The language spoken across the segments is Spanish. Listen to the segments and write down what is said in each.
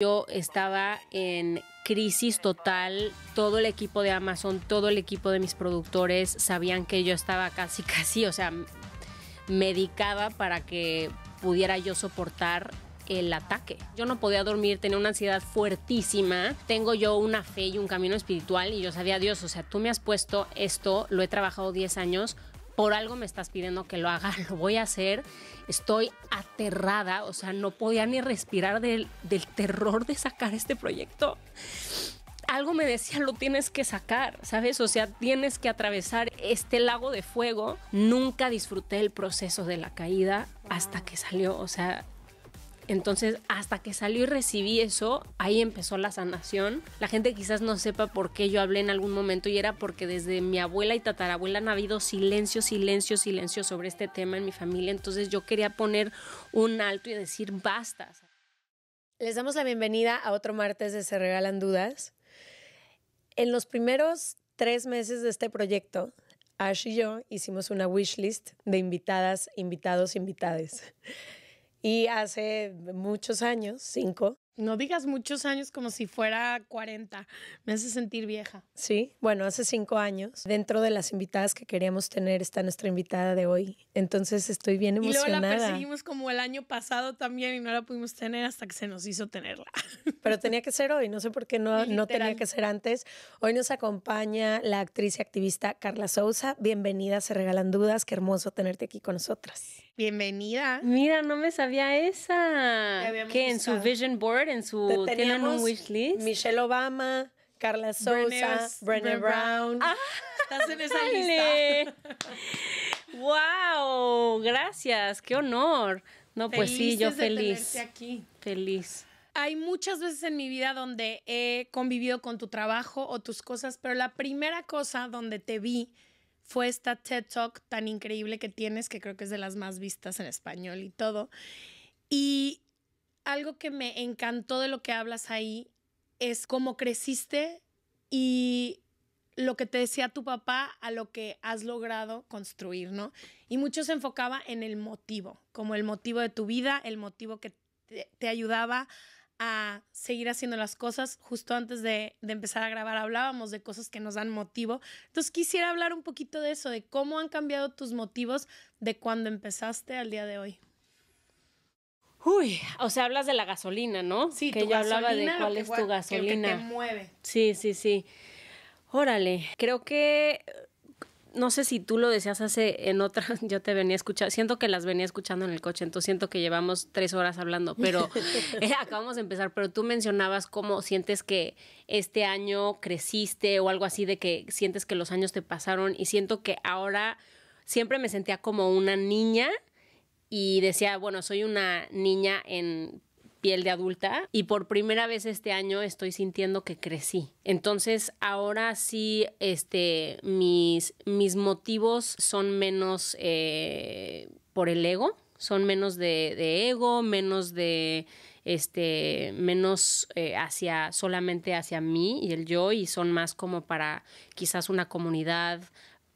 Yo estaba en crisis total, todo el equipo de Amazon, todo el equipo de mis productores sabían que yo estaba casi, casi, o sea, medicada para que pudiera yo soportar el ataque. Yo no podía dormir, tenía una ansiedad fuertísima. Tengo yo una fe y un camino espiritual y yo sabía, Dios, o sea, tú me has puesto esto, lo he trabajado 10 años, por algo me estás pidiendo que lo haga, lo voy a hacer. Estoy aterrada, o sea, no podía ni respirar del, del terror de sacar este proyecto. Algo me decía, lo tienes que sacar, ¿sabes? O sea, tienes que atravesar este lago de fuego. Nunca disfruté el proceso de la caída hasta que salió, o sea, entonces, hasta que salió y recibí eso, ahí empezó la sanación. La gente quizás no sepa por qué yo hablé en algún momento y era porque desde mi abuela y tatarabuela han habido silencio, silencio, silencio sobre este tema en mi familia. Entonces, yo quería poner un alto y decir basta. Les damos la bienvenida a otro martes de Se Regalan Dudas. En los primeros tres meses de este proyecto, Ash y yo hicimos una wish list de invitadas, invitados, invitades. Y hace muchos años, cinco. No digas muchos años como si fuera 40, me hace sentir vieja. Sí, bueno, hace cinco años, dentro de las invitadas que queríamos tener está nuestra invitada de hoy, entonces estoy bien emocionada. Y luego la perseguimos como el año pasado también y no la pudimos tener hasta que se nos hizo tenerla. Pero tenía que ser hoy, no sé por qué no, no tenía que ser antes. Hoy nos acompaña la actriz y activista Carla Sousa, bienvenida, se regalan dudas, qué hermoso tenerte aquí con nosotras. Bienvenida. Mira, no me sabía esa. Que en su vision board, en su tienen un wish list. Michelle Obama, Carla Sosa, Brené Brown. Ah. Estás en esa lista. wow, gracias, qué honor. No, pues sí, yo feliz. Feliz. Hay muchas veces en mi vida donde he convivido con tu trabajo o tus cosas, pero la primera cosa donde te vi fue esta TED Talk tan increíble que tienes, que creo que es de las más vistas en español y todo. Y algo que me encantó de lo que hablas ahí es cómo creciste y lo que te decía tu papá a lo que has logrado construir, ¿no? Y mucho se enfocaba en el motivo, como el motivo de tu vida, el motivo que te, te ayudaba a seguir haciendo las cosas. Justo antes de, empezar a grabar hablábamos de cosas que nos dan motivo. Entonces quisiera hablar un poquito de eso, de cómo han cambiado tus motivos de cuando empezaste al día de hoy. Uy, o sea, hablas de la gasolina, ¿no? Sí, que ya hablaba de cuál es tu gasolina. te mueve. Sí, sí, sí. Órale, creo que no sé si tú lo decías hace en otra, yo te venía escuchando, siento que las venía escuchando en el coche, entonces siento que llevamos tres horas hablando, pero eh, acabamos de empezar, pero tú mencionabas cómo sientes que este año creciste o algo así de que sientes que los años te pasaron y siento que ahora siempre me sentía como una niña y decía, bueno, soy una niña en piel de adulta y por primera vez este año estoy sintiendo que crecí. Entonces ahora sí, este, mis, mis motivos son menos eh, por el ego, son menos de, ego, menos de este, menos eh, hacia solamente hacia mí y el yo y son más como para quizás una comunidad,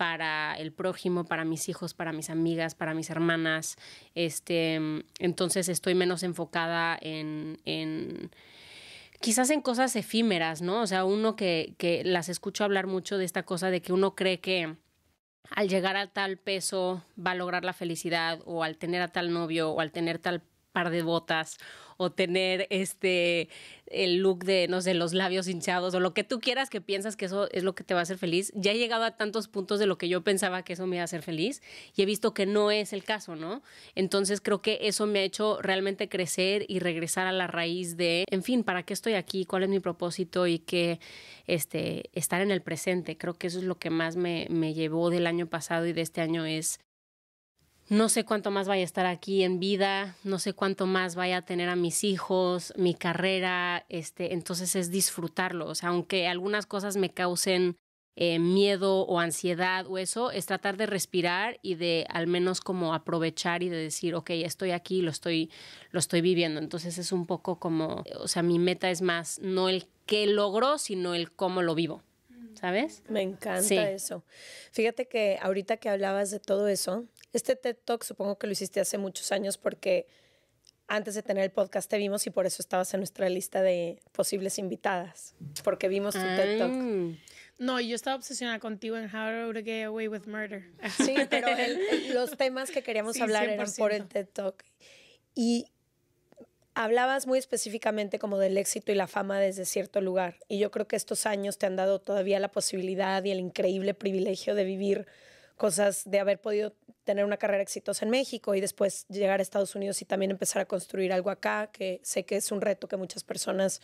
para el prójimo, para mis hijos, para mis amigas, para mis hermanas. Este, entonces estoy menos enfocada en, en quizás en cosas efímeras, ¿no? O sea, uno que, que las escucho hablar mucho de esta cosa de que uno cree que al llegar a tal peso va a lograr la felicidad o al tener a tal novio o al tener tal par de botas o tener este el look de no sé los labios hinchados o lo que tú quieras que piensas que eso es lo que te va a hacer feliz ya he llegado a tantos puntos de lo que yo pensaba que eso me iba a hacer feliz y he visto que no es el caso no entonces creo que eso me ha hecho realmente crecer y regresar a la raíz de en fin para qué estoy aquí cuál es mi propósito y que este estar en el presente creo que eso es lo que más me llevó del año pasado y de este año es no sé cuánto más vaya a estar aquí en vida, no sé cuánto más vaya a tener a mis hijos, mi carrera, este, entonces es disfrutarlo, o sea, aunque algunas cosas me causen eh, miedo o ansiedad o eso, es tratar de respirar y de al menos como aprovechar y de decir, ok, estoy aquí, lo estoy, lo estoy viviendo. Entonces es un poco como, o sea, mi meta es más no el qué logro, sino el cómo lo vivo, ¿sabes? Me encanta eso. Fíjate que ahorita que hablabas de todo eso, este TED Talk supongo que lo hiciste hace muchos años porque antes de tener el podcast te vimos y por eso estabas en nuestra lista de posibles invitadas, porque vimos tu TED Talk. Mm. No, yo estaba obsesionada contigo en How to Get Away with Murder. Sí, pero los temas que queríamos hablar eran por el TED Talk. Y hablabas muy específicamente como del éxito y la fama desde cierto lugar. Y yo creo que estos años te han dado todavía la posibilidad y el increíble privilegio de vivir cosas, de haber podido tener una carrera exitosa en México y después llegar a Estados Unidos y también empezar a construir algo acá, que sé que es un reto que muchas personas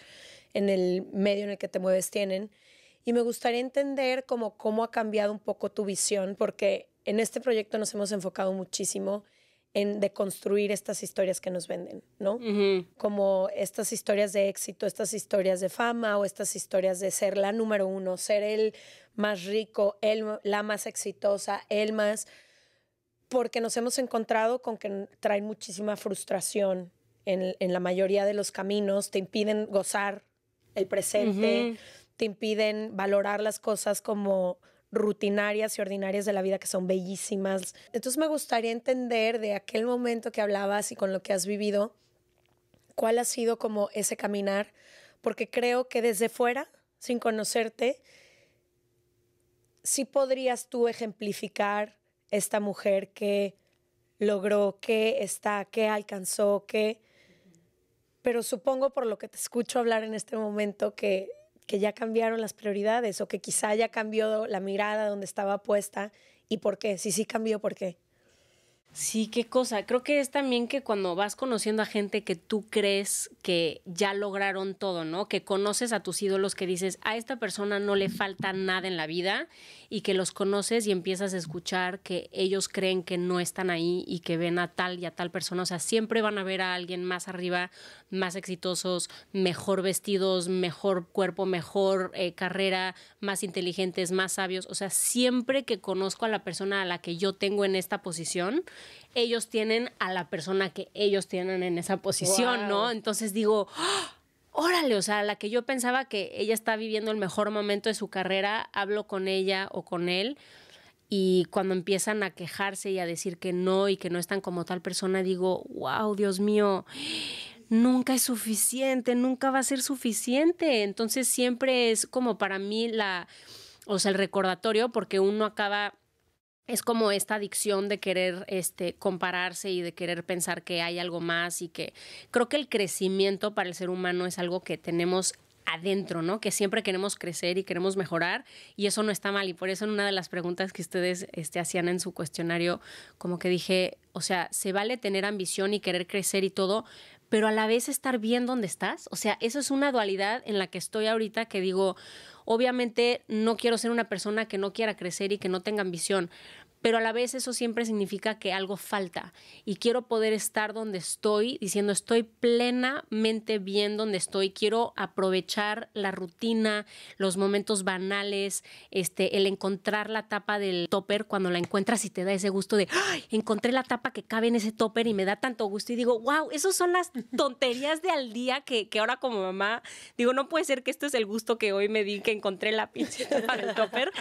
en el medio en el que te mueves tienen. Y me gustaría entender cómo, cómo ha cambiado un poco tu visión, porque en este proyecto nos hemos enfocado muchísimo en deconstruir estas historias que nos venden, ¿no? Como estas historias de éxito, estas historias de fama o estas historias de ser la número uno, ser el más rico, el, la más exitosa, el más porque nos hemos encontrado con que traen muchísima frustración en, la mayoría de los caminos, te impiden gozar el presente, te impiden valorar las cosas como rutinarias y ordinarias de la vida que son bellísimas. Entonces me gustaría entender de aquel momento que hablabas y con lo que has vivido, cuál ha sido como ese caminar, porque creo que desde fuera, sin conocerte, sí podrías tú ejemplificar esta mujer que logró, que está, que alcanzó, que... Pero supongo por lo que te escucho hablar en este momento que, que ya cambiaron las prioridades o que quizá ya cambió la mirada donde estaba puesta y por qué. Si sí cambió, ¿por qué? Sí, qué cosa. Creo que es también que cuando vas conociendo a gente que tú crees que ya lograron todo, ¿no? Que conoces a tus ídolos, que dices, a esta persona no le falta nada en la vida y que los conoces y empiezas a escuchar que ellos creen que no están ahí y que ven a tal y a tal persona. O sea, siempre van a ver a alguien más arriba, más exitosos, mejor vestidos, mejor cuerpo, mejor eh, carrera, más inteligentes, más sabios. O sea, siempre que conozco a la persona a la que yo tengo en esta posición, ellos tienen a la persona que ellos tienen en esa posición, ¿no? Entonces digo, ¡Ah! órale, o sea, la que yo pensaba que ella está viviendo el mejor momento de su carrera, hablo con ella o con él. Y cuando empiezan a quejarse y a decir que no y que no están como tal persona, digo, wow, Dios mío, nunca es suficiente, nunca va a ser suficiente. Entonces siempre es como para mí la, o sea, el recordatorio, porque uno acaba es como esta adicción de querer este, compararse y de querer pensar que hay algo más y que creo que el crecimiento para el ser humano es algo que tenemos adentro, ¿no? Que siempre queremos crecer y queremos mejorar y eso no está mal. Y por eso en una de las preguntas que ustedes este, hacían en su cuestionario, como que dije, o sea, se vale tener ambición y querer crecer y todo, pero a la vez estar bien donde estás. O sea, eso es una dualidad en la que estoy ahorita que digo, obviamente no quiero ser una persona que no quiera crecer y que no tenga ambición, pero a la vez eso siempre significa que algo falta y quiero poder estar donde estoy, diciendo estoy plenamente bien donde estoy, quiero aprovechar la rutina, los momentos banales, este, el encontrar la tapa del topper cuando la encuentras y te da ese gusto de ¡Ay! encontré la tapa que cabe en ese topper y me da tanto gusto y digo, wow, esas son las tonterías de al día que, que ahora como mamá digo, no puede ser que esto es el gusto que hoy me di que encontré la pinche tapa del topper.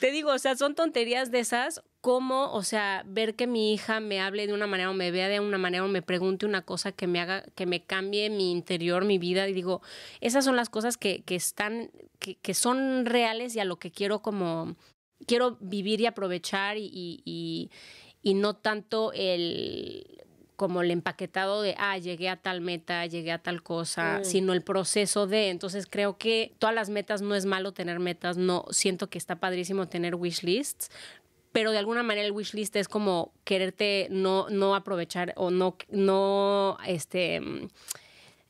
te digo, o sea, son tonterías de esas cómo, o sea, ver que mi hija me hable de una manera o me vea de una manera o me pregunte una cosa que me haga, que me cambie mi interior, mi vida. Y digo, esas son las cosas que, que están, que, son reales y a lo que quiero como, quiero vivir y aprovechar y, y, y, no tanto el como el empaquetado de, ah, llegué a tal meta, llegué a tal cosa, mm. sino el proceso de, entonces creo que todas las metas no es malo tener metas, no siento que está padrísimo tener wish lists, pero de alguna manera el wish list es como quererte no, no aprovechar o no, no este, mm,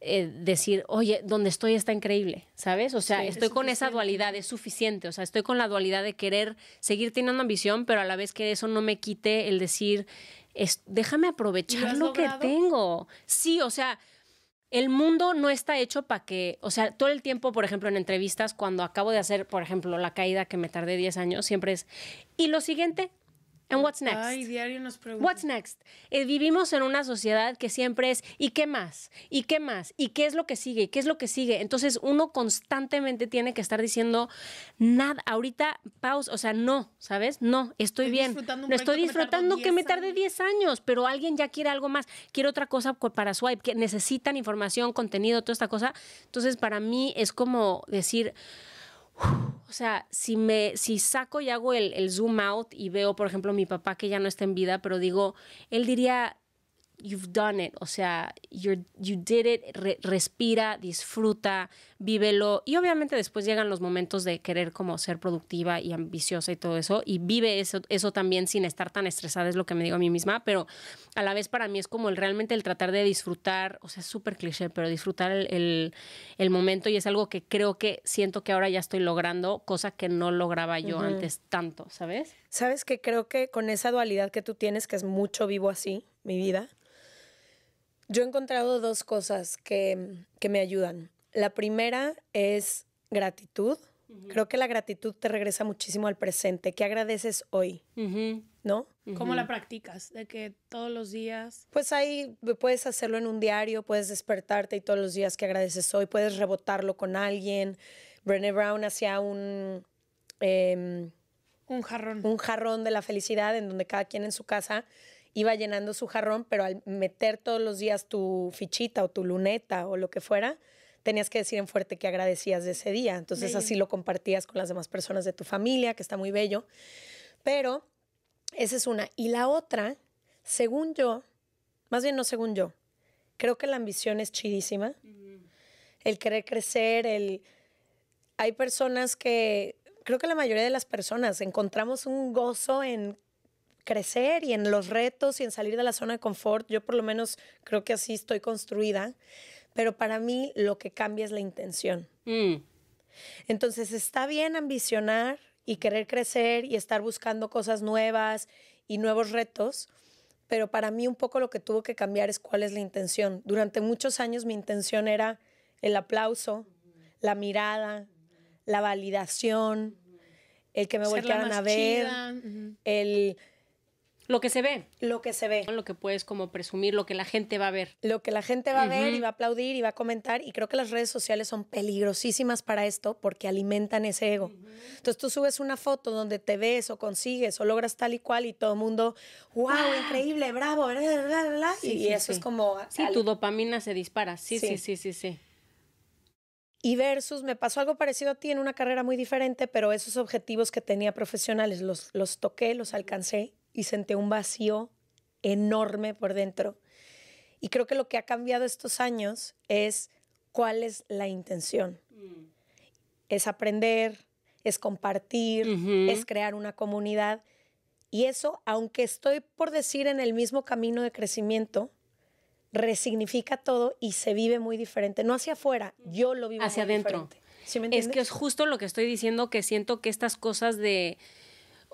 eh, decir, oye, donde estoy está increíble, ¿sabes? O sea, estoy con esa dualidad, es suficiente, o sea, estoy con la dualidad de querer seguir teniendo ambición, pero a la vez que eso no me quite el decir, es, déjame aprovechar lo que tengo. Sí, o sea, el mundo no está hecho para que, o sea, todo el tiempo, por ejemplo, en entrevistas, cuando acabo de hacer, por ejemplo, la caída que me tardé 10 años, siempre es, y lo siguiente, And what's next? What's next? Eh, vivimos en una sociedad que siempre es ¿y qué más? ¿Y qué más? ¿Y qué es lo que sigue? qué es lo que sigue? Entonces uno constantemente tiene que estar diciendo nada, ahorita pausa, o sea, no, ¿sabes? No, estoy, bien. estoy disfrutando que me tarde 10 años, pero alguien ya quiere algo más, quiere otra cosa para swipe, que necesitan información, contenido, toda esta cosa. Entonces, para mí es como decir, o sea, si me, si saco y hago el, el, zoom out y veo, por ejemplo, mi papá que ya no está en vida, pero digo, él diría, you've done it, o sea, you're, you did it, respira, disfruta, vívelo. Y obviamente después llegan los momentos de querer como ser productiva y ambiciosa y todo eso, y vive eso, eso también sin estar tan estresada, es lo que me digo a mí misma, pero a la vez para mí es como el realmente el tratar de disfrutar, o sea, es súper cliché, pero disfrutar el, momento y es algo que creo que siento que ahora ya estoy logrando, cosa que no lograba yo antes tanto, ¿sabes? Sabes que creo que con esa dualidad que tú tienes, que es mucho vivo así, mi vida, yo he encontrado dos cosas que, me ayudan. La primera es gratitud. Creo que la gratitud te regresa muchísimo al presente. ¿Qué agradeces hoy? ¿No? ¿Cómo la practicas? De que todos los días. Pues ahí puedes hacerlo en un diario, puedes despertarte y todos los días que agradeces hoy, puedes rebotarlo con alguien. Brené Brown hacía un. Em, un jarrón. Un jarrón de la felicidad en donde cada quien en su casa iba llenando su jarrón, pero al meter todos los días tu fichita o tu luneta o lo que fuera, tenías que decir en fuerte que agradecías de ese día. Entonces así lo compartías con las demás personas de tu familia, que está muy bello. Pero esa es una. Y la otra, según yo, más bien no según yo, creo que la ambición es chidísima. Mm. El querer crecer, el... Hay personas que, creo que la mayoría de las personas, encontramos un gozo en crecer y en los retos y en salir de la zona de confort. Yo por lo menos creo que así estoy construida, pero para mí lo que cambia es la intención. Mm. Entonces está bien ambicionar y querer crecer y estar buscando cosas nuevas y nuevos retos, pero para mí un poco lo que tuvo que cambiar es cuál es la intención. Durante muchos años mi intención era el aplauso, la mirada, la validación, el que me Ser a ver, el lo que se ve. Lo que se ve. Lo que puedes como presumir, lo que la gente va a ver. Lo que la gente va a ver y va a aplaudir y va a comentar. Y creo que las redes sociales son peligrosísimas para esto porque alimentan ese ego. Entonces tú subes una foto donde te ves o consigues o logras tal y cual y todo el mundo, wow, ¡Ah! increíble, bravo, bla, bla, bla. y, eso es como... Sí, tu dopamina se dispara. sí, sí, sí, sí. sí. Y versus, me pasó algo parecido a ti en una carrera muy diferente, pero esos objetivos que tenía profesionales los, los toqué, los alcancé y senté un vacío enorme por dentro. Y creo que lo que ha cambiado estos años es cuál es la intención. Mm. Es aprender, es compartir, es crear una comunidad. Y eso, aunque estoy por decir en el mismo camino de crecimiento, resignifica todo y se vive muy diferente. No hacia afuera, yo lo vivo hacia muy adentro. Diferente. ¿Sí me es que es justo lo que estoy diciendo, que siento que estas cosas de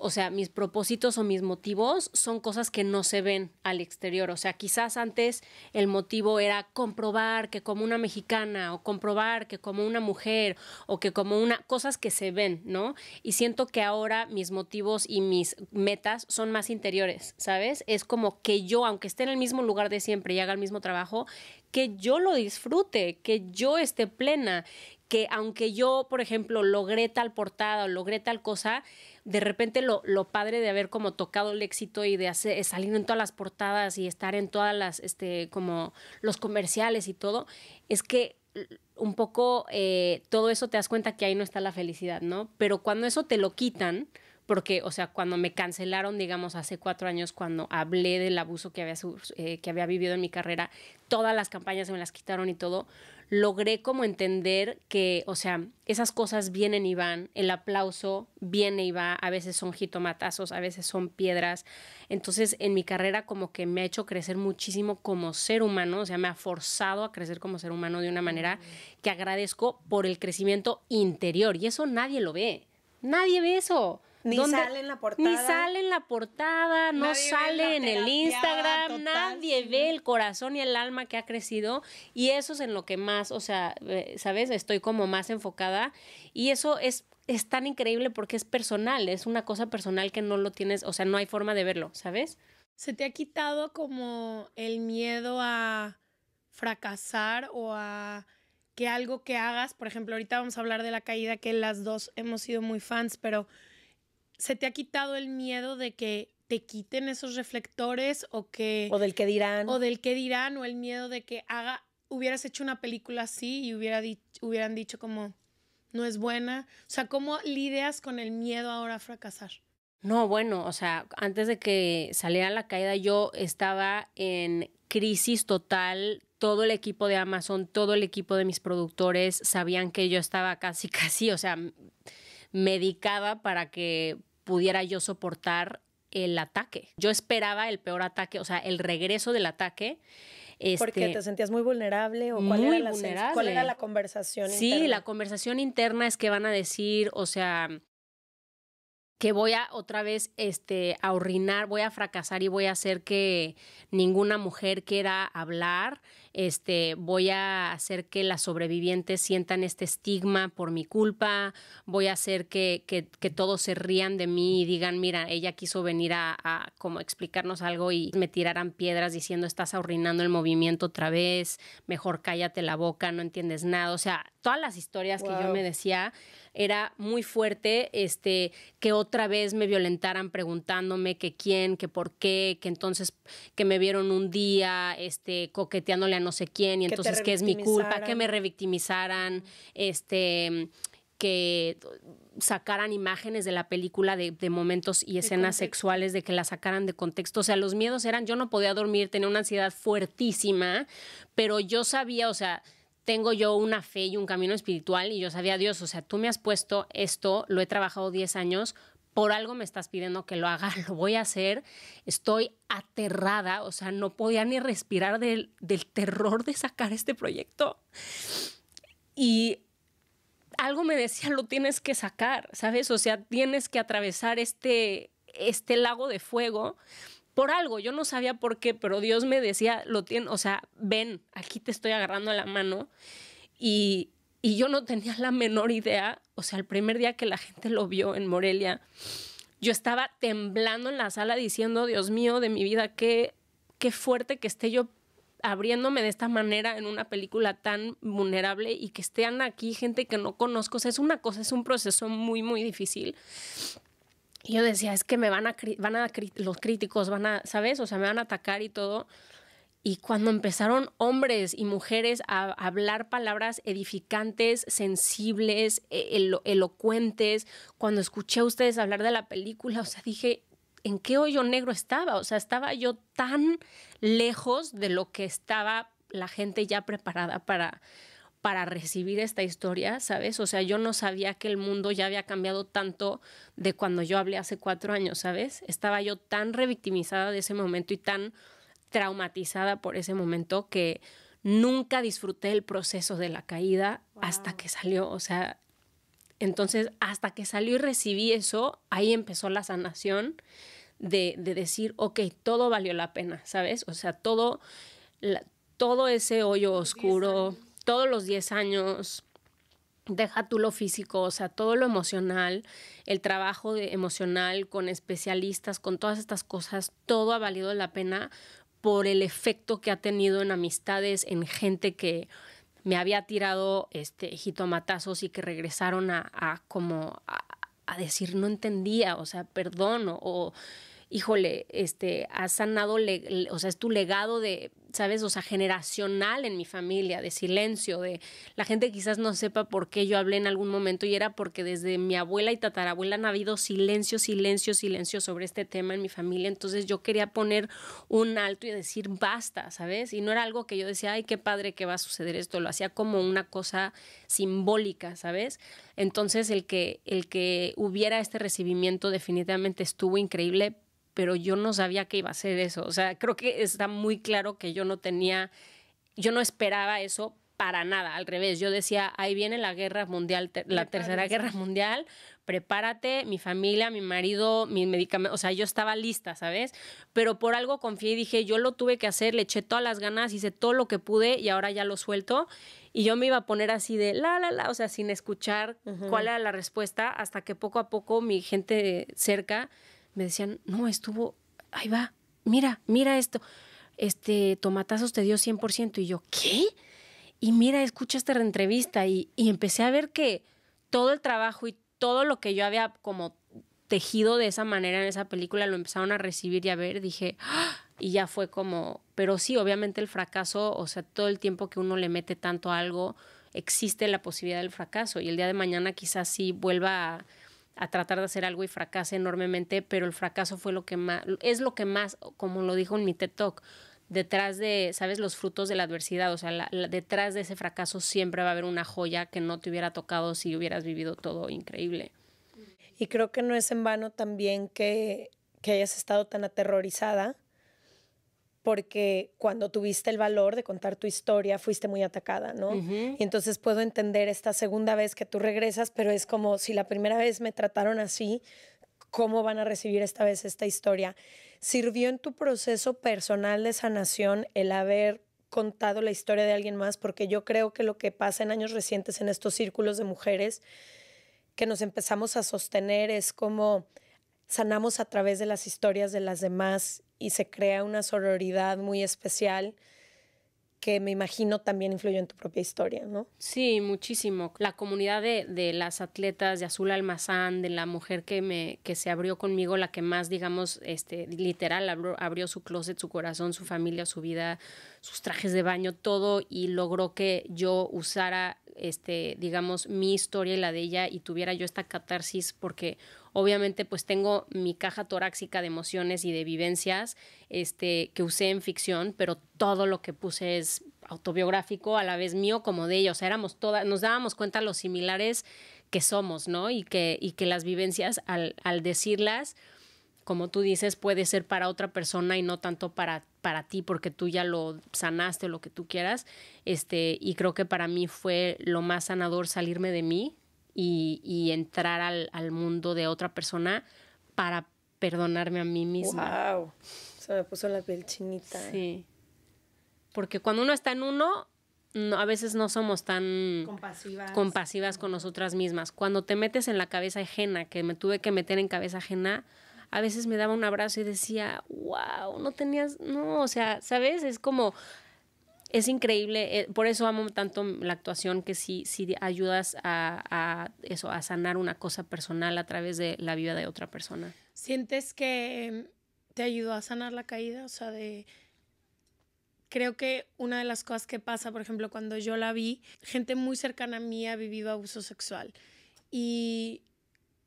o sea, mis propósitos o mis motivos son cosas que no se ven al exterior. O sea, quizás antes el motivo era comprobar que como una mexicana o comprobar que como una mujer o que como una, cosas que se ven, ¿no? Y siento que ahora mis motivos y mis metas son más interiores, ¿sabes? Es como que yo, aunque esté en el mismo lugar de siempre y haga el mismo trabajo, que yo lo disfrute, que yo esté plena, que aunque yo, por ejemplo, logré tal portada o logré tal cosa, de repente lo, padre de haber como tocado el éxito y de eh, salir en todas las portadas y estar en todas las, este, como los comerciales y todo, es que un poco eh, todo eso te das cuenta que ahí no está la felicidad, ¿no? Pero cuando eso te lo quitan, porque, o sea, cuando me cancelaron, digamos, hace cuatro años, cuando hablé del abuso que había, eh, que había vivido en mi carrera, todas las campañas se me las quitaron y todo, logré como entender que, o sea, esas cosas vienen y van, el aplauso viene y va, a veces son jitomatazos, a veces son piedras. Entonces, en mi carrera como que me ha hecho crecer muchísimo como ser humano, o sea, me ha forzado a crecer como ser humano de una manera que agradezco por el crecimiento interior y eso nadie lo ve. Nadie ve eso. Ni sale en la portada. Ni sale en la portada, no sale en el Instagram, nadie ve el corazón y el alma que ha crecido y eso es en lo que más, o sea, eh, ¿sabes? Estoy como más enfocada y eso es es tan increíble porque es personal, es una cosa personal que no lo tienes, o sea, no hay forma de verlo, ¿sabes? ¿Se te ha quitado como el miedo a fracasar o a que algo que hagas, por ejemplo, ahorita vamos a hablar de la caída que las dos hemos sido muy fans, pero ¿Se te ha quitado el miedo de que te quiten esos reflectores o que... O del que dirán. O del que dirán o el miedo de que haga, hubieras hecho una película así y hubiera hubieran dicho como, no es buena. O sea, ¿cómo lidias con el miedo ahora a fracasar? No, bueno, o sea, antes de que saliera la caída yo estaba en crisis total, todo el equipo de Amazon, todo el equipo de mis productores sabían que yo estaba casi, casi, o sea, medicada para que pudiera yo soportar el ataque. Yo esperaba el peor ataque, o sea, el regreso del ataque. Porque este, te sentías muy vulnerable o cuál, era, vulnerable. cuál era la conversación. interna? Sí, la conversación interna es que van a decir, o sea, que voy a otra vez este, a voy a fracasar y voy a hacer que ninguna mujer quiera hablar, este, voy a hacer que las sobrevivientes sientan este estigma por mi culpa, voy a hacer que, todos se rían de mí y digan, mira, ella quiso venir a, explicarnos algo y me tiraran piedras diciendo, estás arruinando el movimiento otra vez, mejor cállate la boca, no entiendes nada, o sea, todas las historias que yo me decía era muy fuerte, este, que otra vez me violentaran preguntándome que quién, que por qué, que entonces que me vieron un día, este, coqueteándole no sé quién y entonces qué es mi culpa, que me revictimizaran, este que sacaran imágenes de la película de, de momentos y escenas sexuales, de que la sacaran de contexto. O sea, los miedos eran, yo no podía dormir, tenía una ansiedad fuertísima, pero yo sabía, o sea, tengo yo una fe y un camino espiritual y yo sabía, Dios, o sea, tú me has puesto esto, lo he trabajado 10 años, por algo me estás pidiendo que lo haga, lo voy a hacer, estoy aterrada, o sea, no podía ni respirar del, del terror de sacar este proyecto. Y algo me decía, lo tienes que sacar, ¿sabes? O sea, tienes que atravesar este, este lago de fuego por algo, yo no sabía por qué, pero Dios me decía, lo tiene, o sea, ven, aquí te estoy agarrando la mano y, y yo no tenía la menor idea, o sea, el primer día que la gente lo vio en Morelia, yo estaba temblando en la sala diciendo, Dios mío, de mi vida, qué, qué fuerte que esté yo abriéndome de esta manera en una película tan vulnerable y que estén aquí gente que no conozco. O sea, es una cosa, es un proceso muy, muy difícil. Y yo decía, es que me van a, van a los críticos van a, ¿sabes? O sea, me van a atacar y todo. Y cuando empezaron hombres y mujeres a hablar palabras edificantes, sensibles, e-, elocuentes, cuando escuché a ustedes hablar de la película, o sea, dije, ¿en qué hoyo negro estaba? O sea, estaba yo tan lejos de lo que estaba la gente ya preparada para, para recibir esta historia, ¿sabes? O sea, yo no sabía que el mundo ya había cambiado tanto de cuando yo hablé hace cuatro años, ¿sabes? Estaba yo tan revictimizada de ese momento y tan traumatizada por ese momento que nunca disfruté el proceso de la caída hasta que salió, o sea, entonces hasta que salió y recibí eso, ahí empezó la sanación de, decir, ok, todo valió la pena, ¿sabes? O sea, todo, todo ese hoyo oscuro, todos los 10 años, deja tú lo físico, o sea, todo lo emocional, el trabajo emocional con especialistas, con todas estas cosas, todo ha valido la pena por el efecto que ha tenido en amistades, en gente que me había tirado este, jitomatazos y que regresaron a, como a, decir no entendía, o sea, perdón, o, híjole, este, has sanado, o sea, es tu legado de, ¿sabes? O sea, generacional en mi familia, de silencio, de la gente quizás no sepa por qué yo hablé en algún momento y era porque desde mi abuela y tatarabuela han habido silencio, silencio, silencio sobre este tema en mi familia, entonces yo quería poner un alto y decir basta, ¿sabes? Y no era algo que yo decía, ay, qué padre que va a suceder esto, lo hacía como una cosa simbólica, ¿sabes? Entonces el que, el que hubiera este recibimiento definitivamente estuvo increíble, pero yo no sabía que iba a ser eso. O sea, creo que está muy claro que yo no tenía, yo no esperaba eso para nada, al revés, yo decía, ahí viene la guerra mundial, la tercera guerra mundial, prepárate, mi familia, mi marido, mis medicamentos, o sea, yo estaba lista, ¿sabes? Pero por algo confié y dije, yo lo tuve que hacer, le eché todas las ganas, hice todo lo que pude y ahora ya lo suelto. Y yo me iba a poner así de la, la, la, o sea, sin escuchar cuál era la respuesta, hasta que poco a poco mi gente cerca me decían, no, estuvo, ahí va, mira, mira esto, este, Tomatazos te dio 100%. Y yo, ¿qué? Y mira, escucha esta entrevista y, y empecé a ver que todo el trabajo y todo lo que yo había como tejido de esa manera en esa película lo empezaron a recibir y a ver, dije, ¡ah! y ya fue como, pero sí, obviamente el fracaso, o sea, todo el tiempo que uno le mete tanto a algo, existe la posibilidad del fracaso y el día de mañana quizás sí vuelva a a tratar de hacer algo y fracase enormemente, pero el fracaso fue lo que más, es lo que más, como lo dijo en mi TED Talk, detrás de, ¿sabes? Los frutos de la adversidad, o sea, detrás de ese fracaso siempre va a haber una joya que no te hubiera tocado si hubieras vivido todo increíble. Y creo que no es en vano también que, que hayas estado tan aterrorizada porque cuando tuviste el valor de contar tu historia fuiste muy atacada, ¿no? Y entonces puedo entender esta segunda vez que tú regresas, pero es como si la primera vez me trataron así, ¿cómo van a recibir esta vez esta historia? ¿Sirvió en tu proceso personal de sanación el haber contado la historia de alguien más? Porque yo creo que lo que pasa en años recientes en estos círculos de mujeres que nos empezamos a sostener es como sanamos a través de las historias de las demás y se crea una sororidad muy especial que me imagino también influyó en tu propia historia, ¿no? Sí, muchísimo. La comunidad de, las atletas, de Azul Almazán, de la mujer que, me, que se abrió conmigo, la que más, digamos, este, literal, abrió, su closet, su corazón, su familia, su vida, sus trajes de baño, todo, y logró que yo usara, este, digamos, mi historia y la de ella y tuviera yo esta catarsis porque Obviamente, pues tengo mi caja torácica de emociones y de vivencias este, que usé en ficción, pero todo lo que puse es autobiográfico, a la vez mío como de ellos. éramos todas, nos dábamos cuenta los similares que somos, ¿no? Y que, y que las vivencias, al, al decirlas, como tú dices, puede ser para otra persona y no tanto para, para ti, porque tú ya lo sanaste o lo que tú quieras. Este, y creo que para mí fue lo más sanador salirme de mí, y, entrar al, mundo de otra persona para perdonarme a mí misma. ¡Wow! Se me puso la piel chinita. ¿eh? Sí. Porque cuando uno está en uno, a veces no somos tan compasivas. compasivas con nosotras mismas. Cuando te metes en la cabeza ajena, que me tuve que meter en cabeza ajena, a veces me daba un abrazo y decía, wow, no tenías, no, o sea, ¿sabes? Es como es increíble, eh, por eso amo tanto la actuación, que si, si ayudas a, eso, a sanar una cosa personal a través de la vida de otra persona. ¿Sientes que em, te ayudó a sanar la caída? O sea, de... Creo que una de las cosas que pasa, por ejemplo, cuando yo la vi, gente muy cercana a mí ha vivido abuso sexual. Y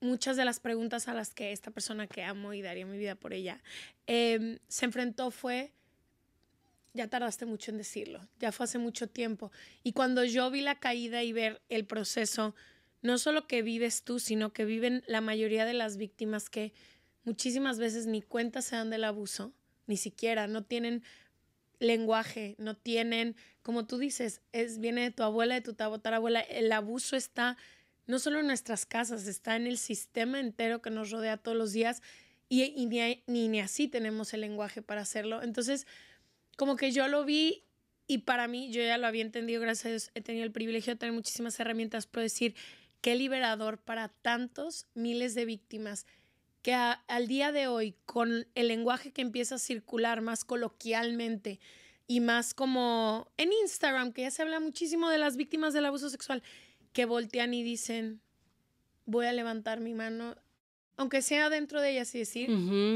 muchas de las preguntas a las que esta persona que amo y daría mi vida por ella em, se enfrentó fue ya tardaste mucho en decirlo, ya fue hace mucho tiempo. Y cuando yo vi la caída y ver el proceso, no solo que vives tú, sino que viven la mayoría de las víctimas que muchísimas veces ni cuenta se dan del abuso, ni siquiera, no tienen lenguaje, no tienen, como tú dices, es viene de tu abuela, de tu tatarabuela, el abuso está no solo en nuestras casas, está en el sistema entero que nos rodea todos los días y, ni, ni así tenemos el lenguaje para hacerlo. Entonces, como que yo lo vi y para mí, yo ya lo había entendido, gracias a Dios, he tenido el privilegio de tener muchísimas herramientas, pero decir, qué liberador para tantos miles de víctimas que al día de hoy, con el lenguaje que empieza a circular más coloquialmente y más como en Instagram, que ya se habla muchísimo de las víctimas del abuso sexual, que voltean y dicen, voy a levantar mi mano aunque sea dentro de ella, así decir,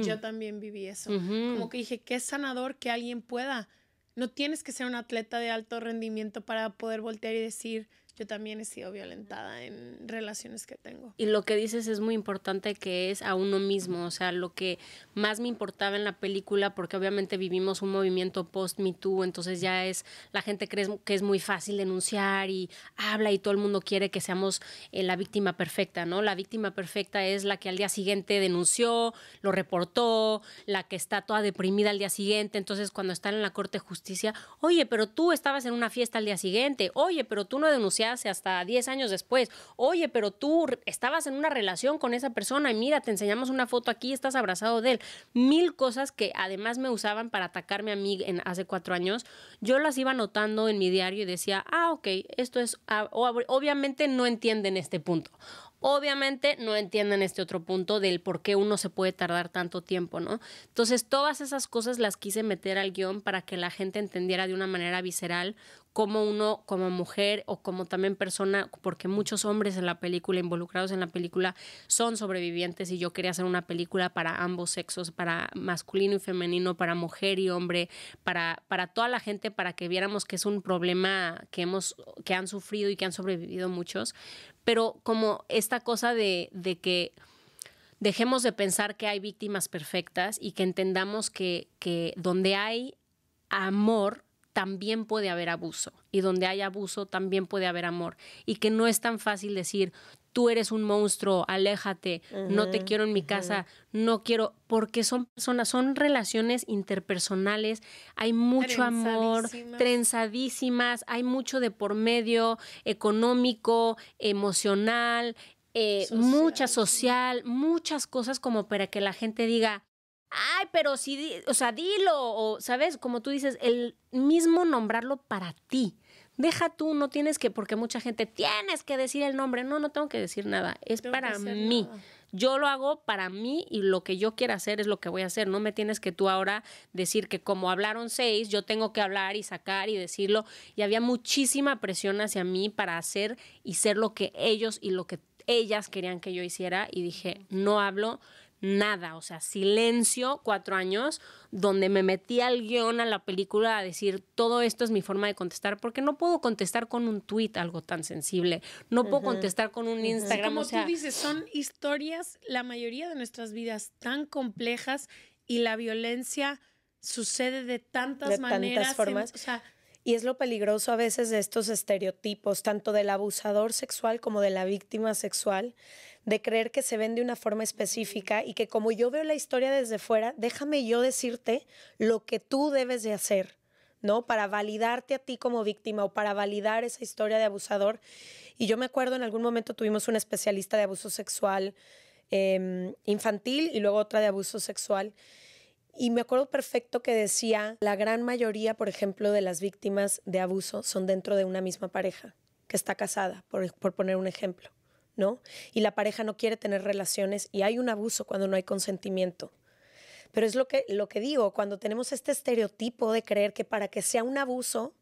yo también viví eso. Como que dije, qué sanador que alguien pueda. No tienes que ser un atleta de alto rendimiento para poder voltear y decir, yo también he sido violentada en relaciones que tengo. Y lo que dices es muy importante que es a uno mismo, o sea, lo que más me importaba en la película, porque obviamente vivimos un movimiento post Me Too, entonces ya es, la gente cree que es muy fácil denunciar y habla y todo el mundo quiere que seamos eh, la víctima perfecta, ¿no? La víctima perfecta es la que al día siguiente denunció, lo reportó, la que está toda deprimida al día siguiente, entonces cuando están en la Corte de Justicia, oye, pero tú estabas en una fiesta al día siguiente, oye, pero tú no denunciaste hace hasta 10 años después. Oye, pero tú estabas en una relación con esa persona y mira, te enseñamos una foto aquí, estás abrazado de él. Mil cosas que además me usaban para atacarme a mí en, hace cuatro años, yo las iba notando en mi diario y decía, ah, ok, esto es, ah, obviamente no entienden este punto. Obviamente no entienden este otro punto del por qué uno se puede tardar tanto tiempo, ¿no? Entonces todas esas cosas las quise meter al guión para que la gente entendiera de una manera visceral como uno como mujer o como también persona, porque muchos hombres en la película, involucrados en la película, son sobrevivientes y yo quería hacer una película para ambos sexos, para masculino y femenino, para mujer y hombre, para, para toda la gente, para que viéramos que es un problema que, hemos, que han sufrido y que han sobrevivido muchos, pero como esta cosa de, que dejemos de pensar que hay víctimas perfectas y que entendamos que, que donde hay amor, también puede haber abuso y donde hay abuso también puede haber amor y que no es tan fácil decir tú eres un monstruo, aléjate, no te quiero en mi casa, no quiero, porque son personas, son relaciones interpersonales, hay mucho amor, trenzadísimas, hay mucho de por medio, económico, emocional, eh, mucha social, muchas cosas como para que la gente diga, ay, pero si, o sea, dilo, o, ¿sabes? Como tú dices, el mismo nombrarlo para ti. Deja tú, no tienes que, porque mucha gente, tienes que decir el nombre. No, no tengo que decir nada, es para mí. Yo lo hago para mí y lo que yo quiera hacer es lo que voy a hacer. No me tienes que tú ahora decir que como hablaron seis, yo tengo que hablar y sacar y decirlo. Y había muchísima presión hacia mí para hacer y ser lo que ellos y lo que ellas querían que yo hiciera. Y dije, no hablo, nada, o sea, silencio, cuatro años, donde me metí al guión, a la película, a decir, todo esto es mi forma de contestar, porque no puedo contestar con un tweet algo tan sensible, no puedo contestar con un Instagram. como o sea, tú dices, son historias, la mayoría de nuestras vidas tan complejas y la violencia sucede de tantas maneras. Em, formas. y es lo peligroso a veces de estos estereotipos, tanto del abusador sexual como de la víctima sexual, de creer que se ven de una forma específica y que como yo veo la historia desde fuera, déjame yo decirte lo que tú debes de hacer, ¿no? Para validarte a ti como víctima o para validar esa historia de abusador. Y yo me acuerdo en algún momento tuvimos una especialista de abuso sexual em, infantil y luego otra de abuso sexual. Y me acuerdo perfecto que decía, la gran mayoría, por ejemplo, de las víctimas de abuso son dentro de una misma pareja que está casada, por poner un ejemplo. Y la pareja no quiere tener relaciones y hay un abuso cuando no hay consentimiento. Pero es lo que, lo que digo, cuando tenemos este estereotipo de creer que para que sea un abuso,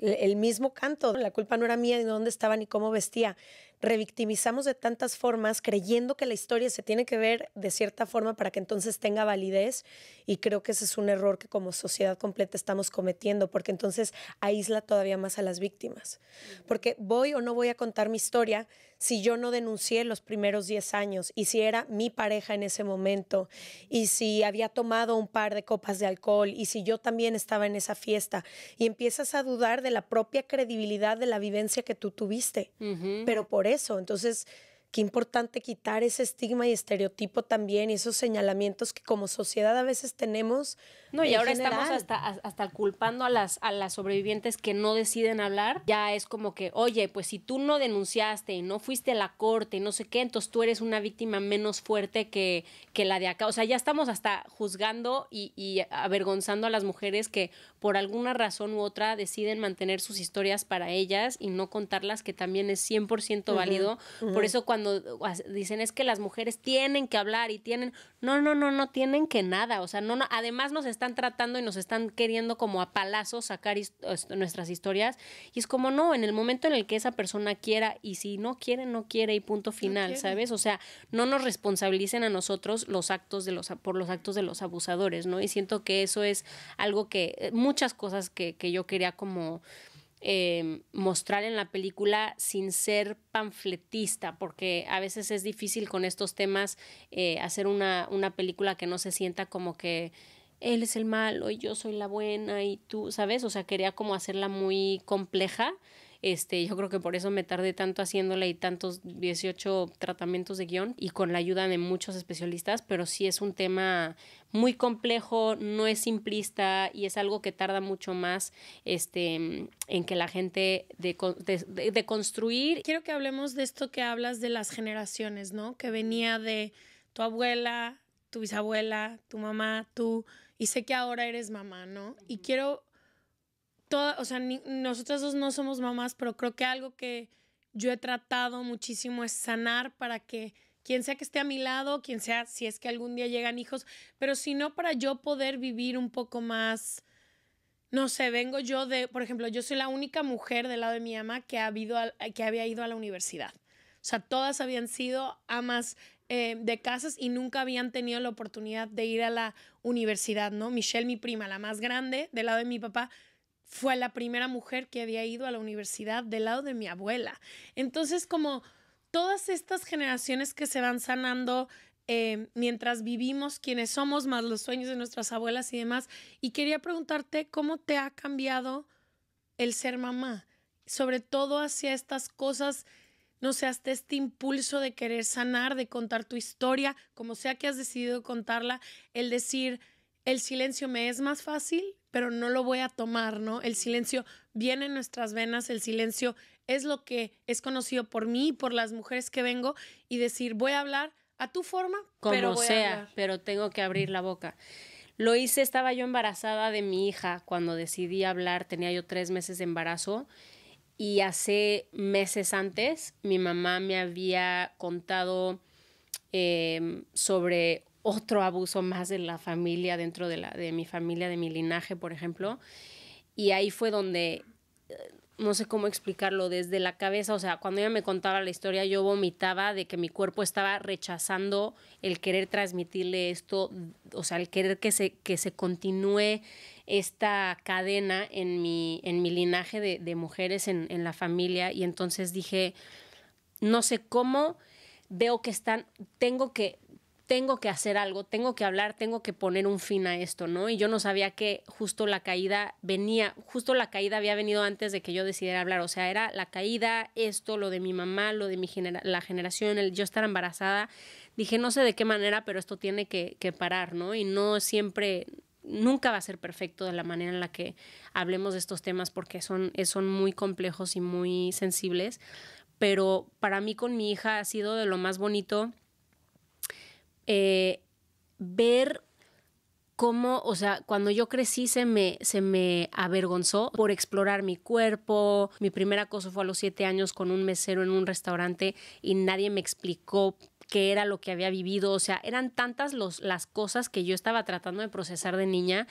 el mismo canto, la culpa no era mía, de dónde estaba ni cómo vestía revictimizamos de tantas formas, creyendo que la historia se tiene que ver de cierta forma para que entonces tenga validez. Y creo que ese es un error que como sociedad completa estamos cometiendo, porque entonces aísla todavía más a las víctimas. Porque voy o no voy a contar mi historia si yo no denuncié los primeros 10 años y si era mi pareja en ese momento y si había tomado un par de copas de alcohol y si yo también estaba en esa fiesta y empiezas a dudar de la propia credibilidad de la vivencia que tú tuviste. Pero por eso. Entonces, qué importante quitar ese estigma y estereotipo también y esos señalamientos que como sociedad a veces tenemos. No, y ahora estamos hasta, hasta culpando a las, a las sobrevivientes que no deciden hablar. Ya es como que, oye, pues si tú no denunciaste y no fuiste a la corte y no sé qué, entonces tú eres una víctima menos fuerte que, que la de acá. O sea, ya estamos hasta juzgando y, avergonzando a las mujeres que por alguna razón u otra deciden mantener sus historias para ellas y no contarlas, que también es 100% válido. Por eso cuando cuando dicen es que las mujeres tienen que hablar y tienen, no, no, no, no tienen que nada, o sea, no, no, además nos están tratando y nos están queriendo como a palazos sacar nuestras historias y es como no, en el momento en el que esa persona quiera y si no quiere, no quiere y punto final, ¿sabes? O sea, no nos responsabilicen a nosotros los actos de los, por los actos de los abusadores, ¿no? Y siento que eso es algo que, eh, muchas cosas que, que yo quería como Em, mostrar en la película sin ser panfletista, porque a veces es difícil con estos temas eh, hacer una, una película que no se sienta como que él es el malo y yo soy la buena y tú, ¿sabes? O sea, quería como hacerla muy compleja. Este, yo creo que por eso me tardé tanto haciéndola y tantos 18 tratamientos de guión y con la ayuda de muchos especialistas, pero sí es un tema muy complejo, no es simplista y es algo que tarda mucho más este, en que la gente de, de construir. Quiero que hablemos de esto que hablas de las generaciones, ¿no? Que venía de tu abuela, tu bisabuela, tu mamá, tú, y sé que ahora eres mamá, ¿no? Y quiero o sea, nosotras dos no somos mamás, pero creo que algo que yo he tratado muchísimo es sanar para que quien sea que esté a mi lado, quien sea, si es que algún día llegan hijos, pero si no, para yo poder vivir un poco más, no sé, vengo yo de, por ejemplo, yo soy la única mujer del lado de mi ama que, ha habido que había ido a la universidad. O sea, todas habían sido amas eh, de casas y nunca habían tenido la oportunidad de ir a la universidad, ¿no? Michelle, mi prima, la más grande del lado de mi papá, fue la primera mujer que había ido a la universidad del lado de mi abuela. Entonces, como todas estas generaciones que se van sanando eh, mientras vivimos quienes somos, más los sueños de nuestras abuelas y demás, y quería preguntarte cómo te ha cambiado el ser mamá, sobre todo hacia estas cosas no sé, hasta este impulso de querer sanar, de contar tu historia, como sea que has decidido contarla, el decir, el silencio me es más fácil, pero no lo voy a tomar, ¿no? El silencio viene en nuestras venas, el silencio es lo que es conocido por mí y por las mujeres que vengo y decir, voy a hablar a tu forma, como pero voy sea, a pero tengo que abrir la boca. Lo hice, estaba yo embarazada de mi hija cuando decidí hablar, tenía yo tres meses de embarazo y hace meses antes mi mamá me había contado em, sobre otro abuso más de la familia, dentro de, la, de mi familia, de mi linaje, por ejemplo. Y ahí fue donde, eh, no sé cómo explicarlo, desde la cabeza, o sea, cuando ella me contaba la historia, yo vomitaba de que mi cuerpo estaba rechazando el querer transmitirle esto, o sea, el querer que se, que se continúe esta cadena en mi, en mi linaje de, mujeres, en la familia. Y entonces dije, no sé cómo, veo que están, tengo que tengo que hacer algo, tengo que hablar, tengo que poner un fin a esto, ¿no? Y yo no sabía que justo la caída venía, justo la caída había venido antes de que yo decidiera hablar, o sea, era la caída, esto, lo de mi mamá, lo de mi la generación, yo estar embarazada. Dije, no sé de qué manera, pero esto tiene que, que parar, ¿no? Y no siempre, nunca va a ser perfecto de la manera en la que hablemos de estos temas porque son, son muy complejos y muy sensibles, pero para mí con mi hija ha sido de lo más bonito eh, ver cómo, o sea, cuando yo crecí se me, se me avergonzó por explorar mi cuerpo. Mi primera cosa fue a los siete años con un mesero en un restaurante y nadie me explicó qué era lo que había vivido, o sea, eran tantas las cosas que yo estaba tratando de procesar de niña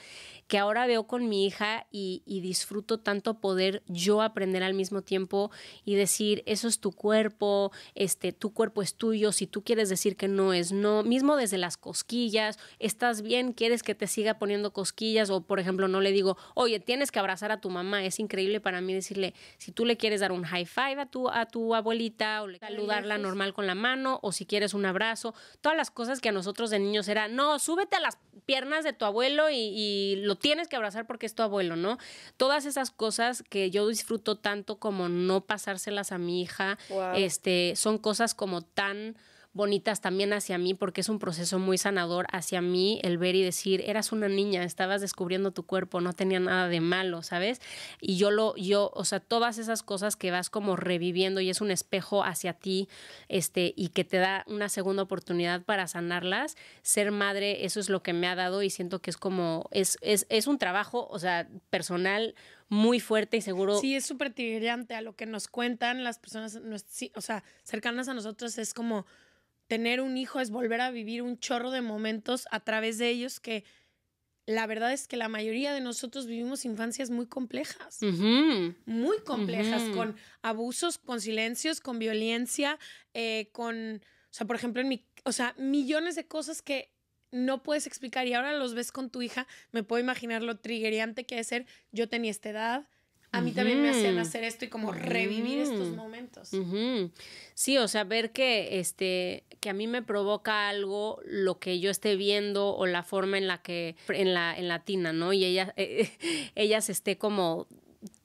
que ahora veo con mi hija y, disfruto tanto poder yo aprender al mismo tiempo y decir, eso es tu cuerpo, este, tu cuerpo es tuyo, si tú quieres decir que no es no, mismo desde las cosquillas, estás bien, quieres que te siga poniendo cosquillas o por ejemplo no le digo, oye, tienes que abrazar a tu mamá, es increíble para mí decirle, si tú le quieres dar un high five a tu, a tu abuelita o le saludarla normal con la mano o si quieres un abrazo, todas las cosas que a nosotros de niños era, no, súbete a las piernas de tu abuelo y, lo tienes que abrazar porque es tu abuelo, ¿no? Todas esas cosas que yo disfruto tanto como no pasárselas a mi hija, este, son cosas como tan bonitas también hacia mí, porque es un proceso muy sanador hacia mí el ver y decir, eras una niña, estabas descubriendo tu cuerpo, no tenía nada de malo, ¿sabes? Y yo lo, yo, o sea, todas esas cosas que vas como reviviendo y es un espejo hacia ti, este, y que te da una segunda oportunidad para sanarlas, ser madre, eso es lo que me ha dado y siento que es como, es, es, es un trabajo, o sea, personal muy fuerte y seguro. Sí, es súper tirante a lo que nos cuentan las personas, o sea, cercanas a nosotros, es como tener un hijo es volver a vivir un chorro de momentos a través de ellos que la verdad es que la mayoría de nosotros vivimos infancias muy complejas, muy complejas, con abusos, con silencios, con violencia, eh, con, o sea, por ejemplo, en mi, o sea, millones de cosas que no puedes explicar y ahora los ves con tu hija, me puedo imaginar lo triggeriante que es ser, yo tenía esta edad, a mí también me hacían hacer esto y como revivir estos momentos. Sí, o sea, ver que este que a mí me provoca algo lo que yo esté viendo o la forma en la que en la en la tina, ¿no? Y ella eh, ella se esté como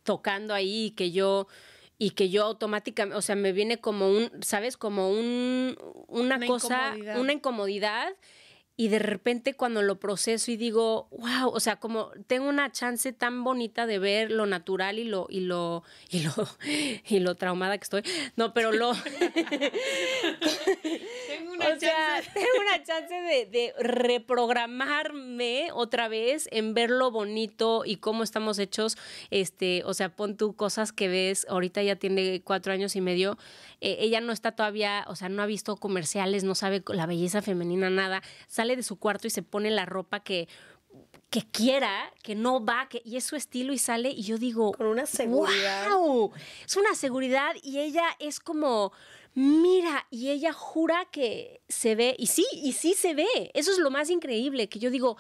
tocando ahí y que yo y que yo automáticamente, o sea, me viene como un, ¿sabes? Como un, una, cosa, una incomodidad y de repente cuando lo proceso y digo, wow, o sea, como tengo una chance tan bonita de ver lo natural y lo, y lo, y lo, y lo traumada que estoy. No, pero lo... tengo una chance. tengo una chance de, de, reprogramarme otra vez en ver lo bonito y cómo estamos hechos. Este, o sea, pon tú cosas que ves, ahorita ya tiene cuatro años y medio, eh, ella no está todavía, o sea, no ha visto comerciales, no sabe la belleza femenina, nada, sale de su cuarto y se pone la ropa que que quiera, que no va, que, y es su estilo y sale, y yo digo, con una seguridad. Es una seguridad y ella es como, mira, y ella jura que se ve, y sí, y sí se ve, eso es lo más increíble, que yo digo,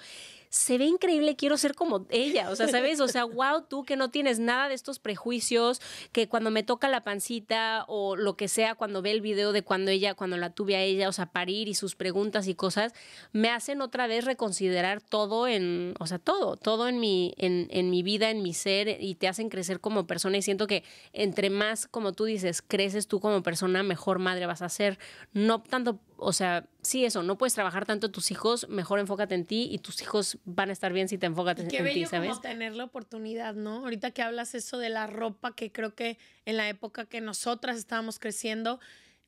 se ve increíble, quiero ser como ella, o sea, ¿sabes? O sea, wow, tú que no tienes nada de estos prejuicios, que cuando me toca la pancita o lo que sea, cuando ve el video de cuando ella, cuando la tuve a ella, o sea, parir y sus preguntas y cosas, me hacen otra vez reconsiderar todo en, o sea, todo, todo en mi, en, en mi vida, en mi ser y te hacen crecer como persona y siento que entre más, como tú dices, creces tú como persona, mejor madre vas a ser, no tanto o sea, sí, eso, no puedes trabajar tanto tus hijos, mejor enfócate en ti y tus hijos van a estar bien si te enfocas en, ti, ¿sabes? Como tener la oportunidad, ¿no? Ahorita que hablas eso de la ropa, que creo que en la época que nosotras estábamos creciendo,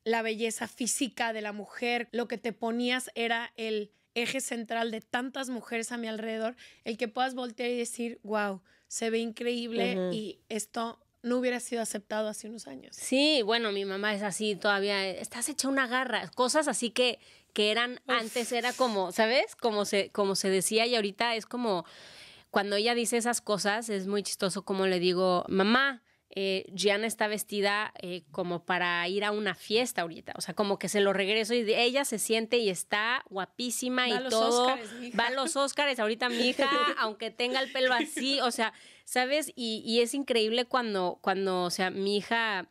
la belleza física de la mujer, lo que te ponías era el eje central de tantas mujeres a mi alrededor, el que puedas voltear y decir, wow, se ve increíble y esto no hubiera sido aceptado hace unos años. Sí, bueno, mi mamá es así todavía, eh, estás hecha una garra, cosas así que, que eran antes, era como, ¿sabes? Como se, como se decía y ahorita es como, cuando ella dice esas cosas, es muy chistoso como le digo, mamá, eh, Gianna está vestida eh, como para ir a una fiesta ahorita, o sea, como que se lo regreso y ella se siente y está guapísima y todo. Va a los Óscares ahorita mi hija, aunque tenga el pelo así, o sea, ¿sabes? Y, y es increíble cuando, cuando, o sea, mi hija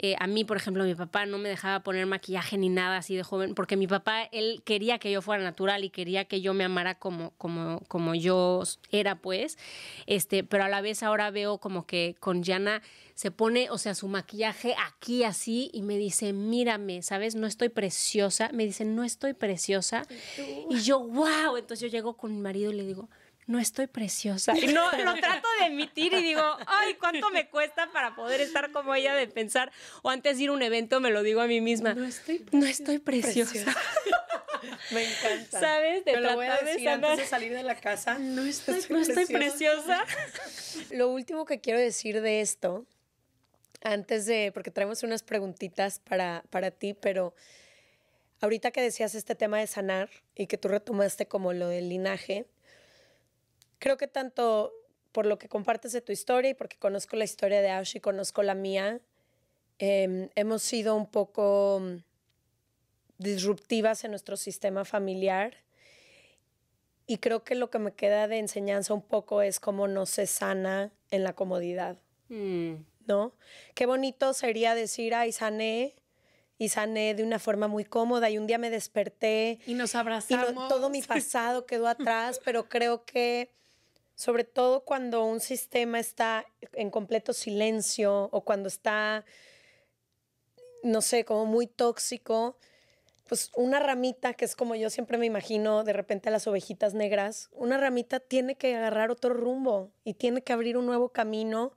eh, a mí, por ejemplo, mi papá no me dejaba poner maquillaje ni nada así de joven, porque mi papá, él quería que yo fuera natural y quería que yo me amara como, como, como yo era, pues. Este, pero a la vez ahora veo como que con Jana se pone, o sea, su maquillaje aquí así y me dice, mírame, ¿sabes? No estoy preciosa. Me dice, no estoy preciosa. Y, y yo, wow. Entonces yo llego con mi marido y le digo, no estoy preciosa. no, lo trato de emitir y digo, ay, ¿cuánto me cuesta para poder estar como ella de pensar? O antes de ir a un evento me lo digo a mí misma. No estoy, preciosa. Me encanta. ¿Sabes? De antes de salir de la casa. No estoy, preciosa. Lo último que quiero decir de esto, antes de, porque traemos unas preguntitas para, para ti, pero ahorita que decías este tema de sanar y que tú retomaste como lo del linaje, creo que tanto por lo que compartes de tu historia y porque conozco la historia de Ash y conozco la mía, em, hemos sido un poco mm, disruptivas en nuestro sistema familiar. Y creo que lo que me queda de enseñanza un poco es cómo no se sana en la comodidad. Mm. ¿No? Qué bonito sería decir, ay, sané, y sané de una forma muy cómoda y un día me desperté y nos abrazamos y todo mi pasado quedó atrás pero creo que sobre todo cuando un sistema está en completo silencio o cuando está, no sé, como muy tóxico, pues una ramita, que es como yo siempre me imagino de repente las ovejitas negras, una ramita tiene que agarrar otro rumbo y tiene que abrir un nuevo camino.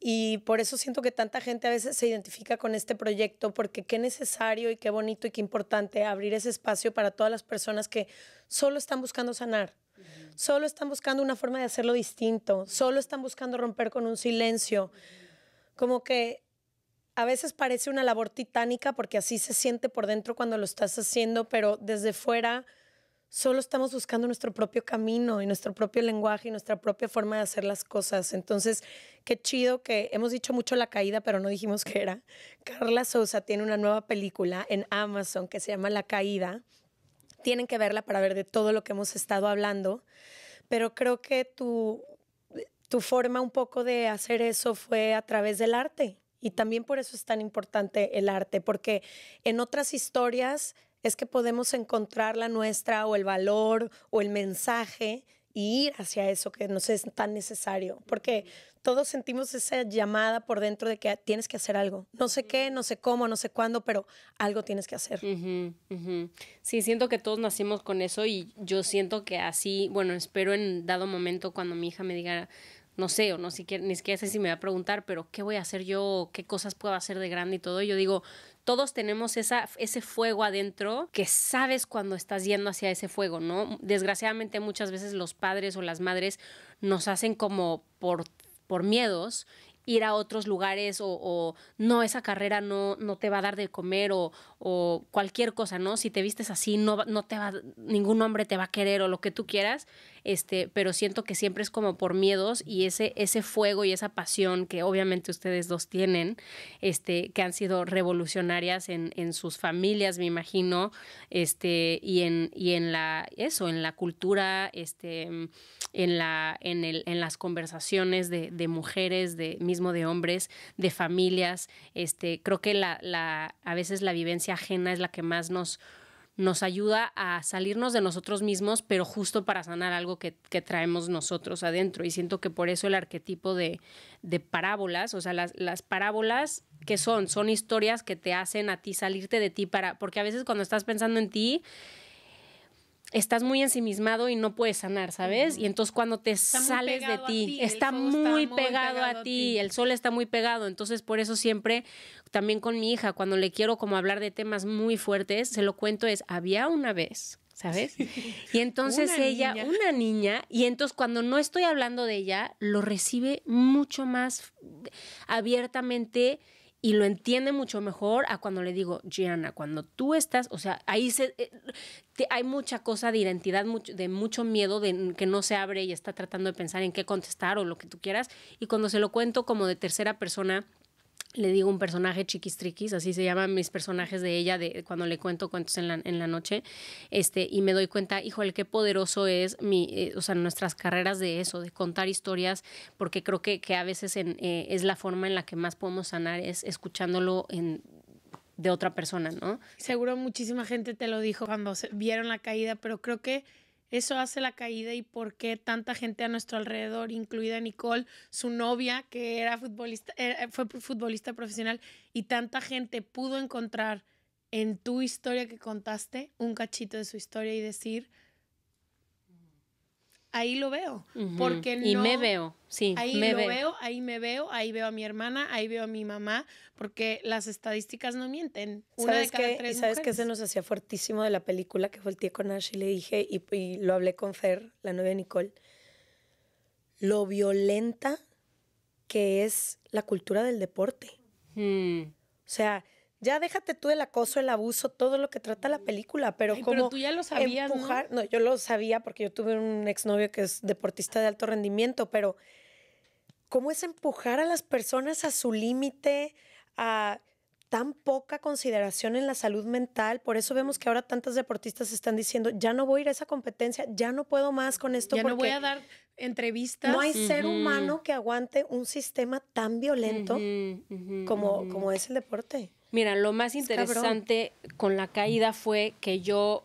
Y por eso siento que tanta gente a veces se identifica con este proyecto, porque qué necesario y qué bonito y qué importante abrir ese espacio para todas las personas que solo están buscando sanar, Solo están buscando una forma de hacerlo distinto. Solo están buscando romper con un silencio. Como que a veces parece una labor titánica porque así se siente por dentro cuando lo estás haciendo, pero desde fuera solo estamos buscando nuestro propio camino y nuestro propio lenguaje y nuestra propia forma de hacer las cosas. Entonces, qué chido que hemos dicho mucho la caída, pero no dijimos que era. Carla Souza tiene una nueva película en Amazon que se llama La Caída tienen que verla para ver de todo lo que hemos estado hablando, pero creo que tu, tu forma un poco de hacer eso fue a través del arte. Y también por eso es tan importante el arte, porque en otras historias es que podemos encontrar la nuestra o el valor o el mensaje ir hacia eso que nos es tan necesario, porque todos sentimos esa llamada por dentro de que tienes que hacer algo. No sé qué, no sé cómo, no sé cuándo, pero algo tienes que hacer. Sí, siento que todos nacimos con eso y yo siento que así, bueno, espero en dado momento cuando mi hija me diga, no sé, o no siquiera, ni siquiera sé si me va a preguntar, pero ¿qué voy a hacer yo? ¿Qué cosas puedo hacer de grande y todo? yo digo, todos tenemos esa, ese fuego adentro que sabes cuando estás yendo hacia ese fuego, ¿no? Desgraciadamente muchas veces los padres o las madres nos hacen como por, por miedos ir a otros lugares o, no, esa carrera no, no te va a dar de comer o, o cualquier cosa, ¿no? Si te vistes así, no, no te va, ningún hombre te va a querer o lo que tú quieras este, pero siento que siempre es como por miedos y ese, ese fuego y esa pasión que obviamente ustedes dos tienen, este, que han sido revolucionarias en, en sus familias, me imagino, este, y en, y en la, eso, en la cultura, este, en, la, en, el, en las conversaciones de, de mujeres, de, mismo de hombres, de familias, este, creo que la, la, a veces la vivencia ajena es la que más nos nos ayuda a salirnos de nosotros mismos, pero justo para sanar algo que, que traemos nosotros adentro. Y siento que por eso el arquetipo de, de parábolas, o sea, las, las parábolas que son, son historias que te hacen a ti salirte de ti para, porque a veces cuando estás pensando en ti, estás muy ensimismado y no puedes sanar, ¿sabes? Y entonces cuando te sales de ti, Está, muy pegado, a, ti. el sol está muy pegado, entonces por eso siempre también con mi hija, cuando le quiero como hablar de temas muy fuertes, se lo cuento es, había una vez ¿sabes? Y entonces ella, una niña, y entonces cuando no estoy hablando de ella, lo recibe mucho más abiertamente y lo entiende mucho mejor a cuando le digo, Gianna, cuando tú estás, o sea, ahí se, eh, hay mucha cosa de identidad, mucho, de mucho miedo, de que no se abre y está tratando de pensar en qué contestar o lo que tú quieras. Y cuando se lo cuento como de tercera persona, le digo un personaje chiquistriquis, así se llaman mis personajes de ella, de cuando le cuento cuentos en la, en la noche, este, y me doy cuenta, hijo, el qué poderoso es mi, eh, o sea, nuestras carreras de eso, de contar historias, porque creo que, que a veces eh, es la forma en la que más podemos sanar, es escuchándolo en de otra persona, ¿no? Seguro muchísima gente te lo dijo cuando vieron la caída, pero creo que eso hace la caída y por qué tanta gente a nuestro alrededor, incluida Nicole, su novia, que era futbolista, eh, fue futbolista profesional, y tanta gente pudo encontrar en tu historia que contaste un cachito de su historia y decir, ahí lo veo. Porque no, Y me veo, sí. Ahí me veo. ahí me veo, ahí veo a mi hermana, ahí veo a mi mamá, porque las estadísticas no mienten. Una ¿Sabes de cada Tres ¿Sabes que se nos hacía fuertísimo de la película que fue volteé con Ash y le dije, y, lo hablé con Fer, la novia de Nicole? Lo violenta que es la cultura del deporte. Hmm. O sea, ya déjate tú el acoso, el abuso, todo lo que trata la película, pero como tú ya lo sabías, empujar, ¿no? yo lo sabía porque yo tuve un exnovio que es deportista de alto rendimiento, pero cómo es empujar a las personas a su límite, a tan poca consideración en la salud mental. Por eso vemos que ahora tantas deportistas están diciendo, ya no voy a ir a esa competencia, ya no puedo más con esto. Ya no voy a dar entrevistas. No hay ser humano que aguante un sistema tan violento como, como es el deporte. Mira, lo más interesante con la caída fue que yo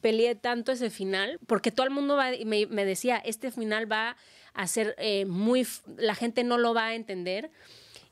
peleé tanto ese final, porque todo el mundo me, decía, este final va a ser eh, muy, la gente no lo va a entender.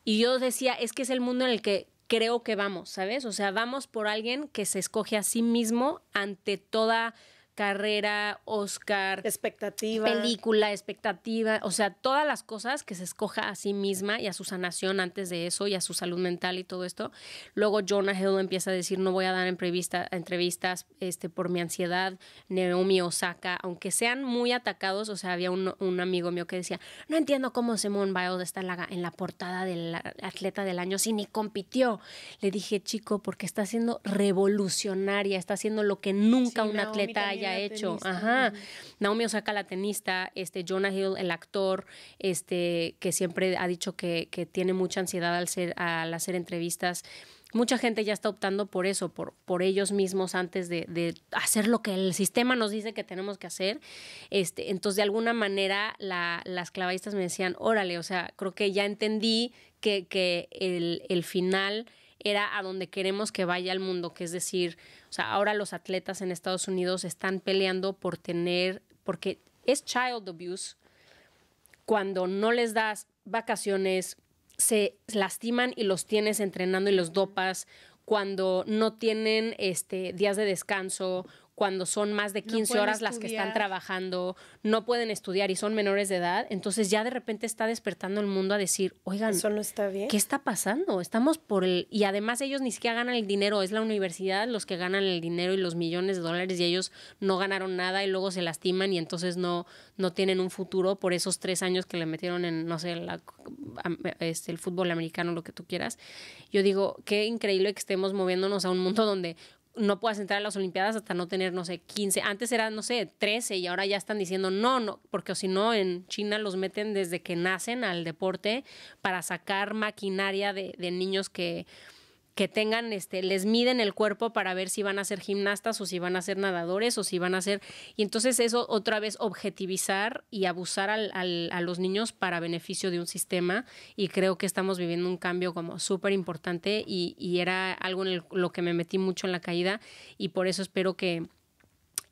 Y yo decía, es que es el mundo en el que creo que vamos, ¿sabes? O sea, vamos por alguien que se escoge a sí mismo ante toda carrera, Oscar, expectativa, película, expectativa, o sea, todas las cosas que se escoja a sí misma y a su sanación antes de eso y a su salud mental y todo esto. Luego Jonah Hill empieza a decir, no voy a dar entrevista, entrevistas este, por mi ansiedad, Naomi Osaka, aunque sean muy atacados, o sea, había un, amigo mío que decía, no entiendo cómo Simone Biles está en la, en la portada del atleta del año si ni compitió. Le dije, chico, porque está siendo revolucionaria, está haciendo lo que nunca un atleta haya hecho. Ajá. Naomi Osaka, la tenista, este, Jonah Hill, el actor, este, que siempre ha dicho que, tiene mucha ansiedad al, ser, hacer entrevistas mucha gente ya está optando por eso, por, por ellos mismos antes de, hacer lo que el sistema nos dice que tenemos que hacer. Este, entonces, de alguna manera, las clavistas me decían, órale, o sea, creo que ya entendí que, que el, el final era a donde queremos que vaya el mundo, que es decir, o sea, ahora los atletas en Estados Unidos están peleando por tener, porque es child abuse cuando no les das vacaciones, se lastiman y los tienes entrenando y los dopas, cuando no tienen este, días de descanso, cuando son más de 15 horas las que están trabajando, no pueden estudiar y son menores de edad, entonces ya de repente está despertando el mundo a decir, oigan, ¿qué está pasando? Estamos por el... Y además ellos ni siquiera ganan el dinero, es la universidad los que ganan el dinero y los millones de dólares y ellos no ganaron nada y luego se lastiman y entonces no, no tienen un futuro por esos tres años que le metieron en, no sé, la, este, el fútbol americano, lo que tú quieras. Yo digo, qué increíble que estemos moviéndonos a un mundo donde no puedas entrar a las Olimpiadas hasta no tener, no sé, 15. Antes eran, no sé, 13 y ahora ya están diciendo no, no, porque si no, en China los meten desde que nacen al deporte para sacar maquinaria de, de niños que que tengan, este, les miden el cuerpo para ver si van a ser gimnastas o si van a ser nadadores o si van a ser... Y entonces eso otra vez objetivizar y abusar al, al, a los niños para beneficio de un sistema y creo que estamos viviendo un cambio como súper importante y, y, era algo en lo que me metí mucho en la caída y por eso espero que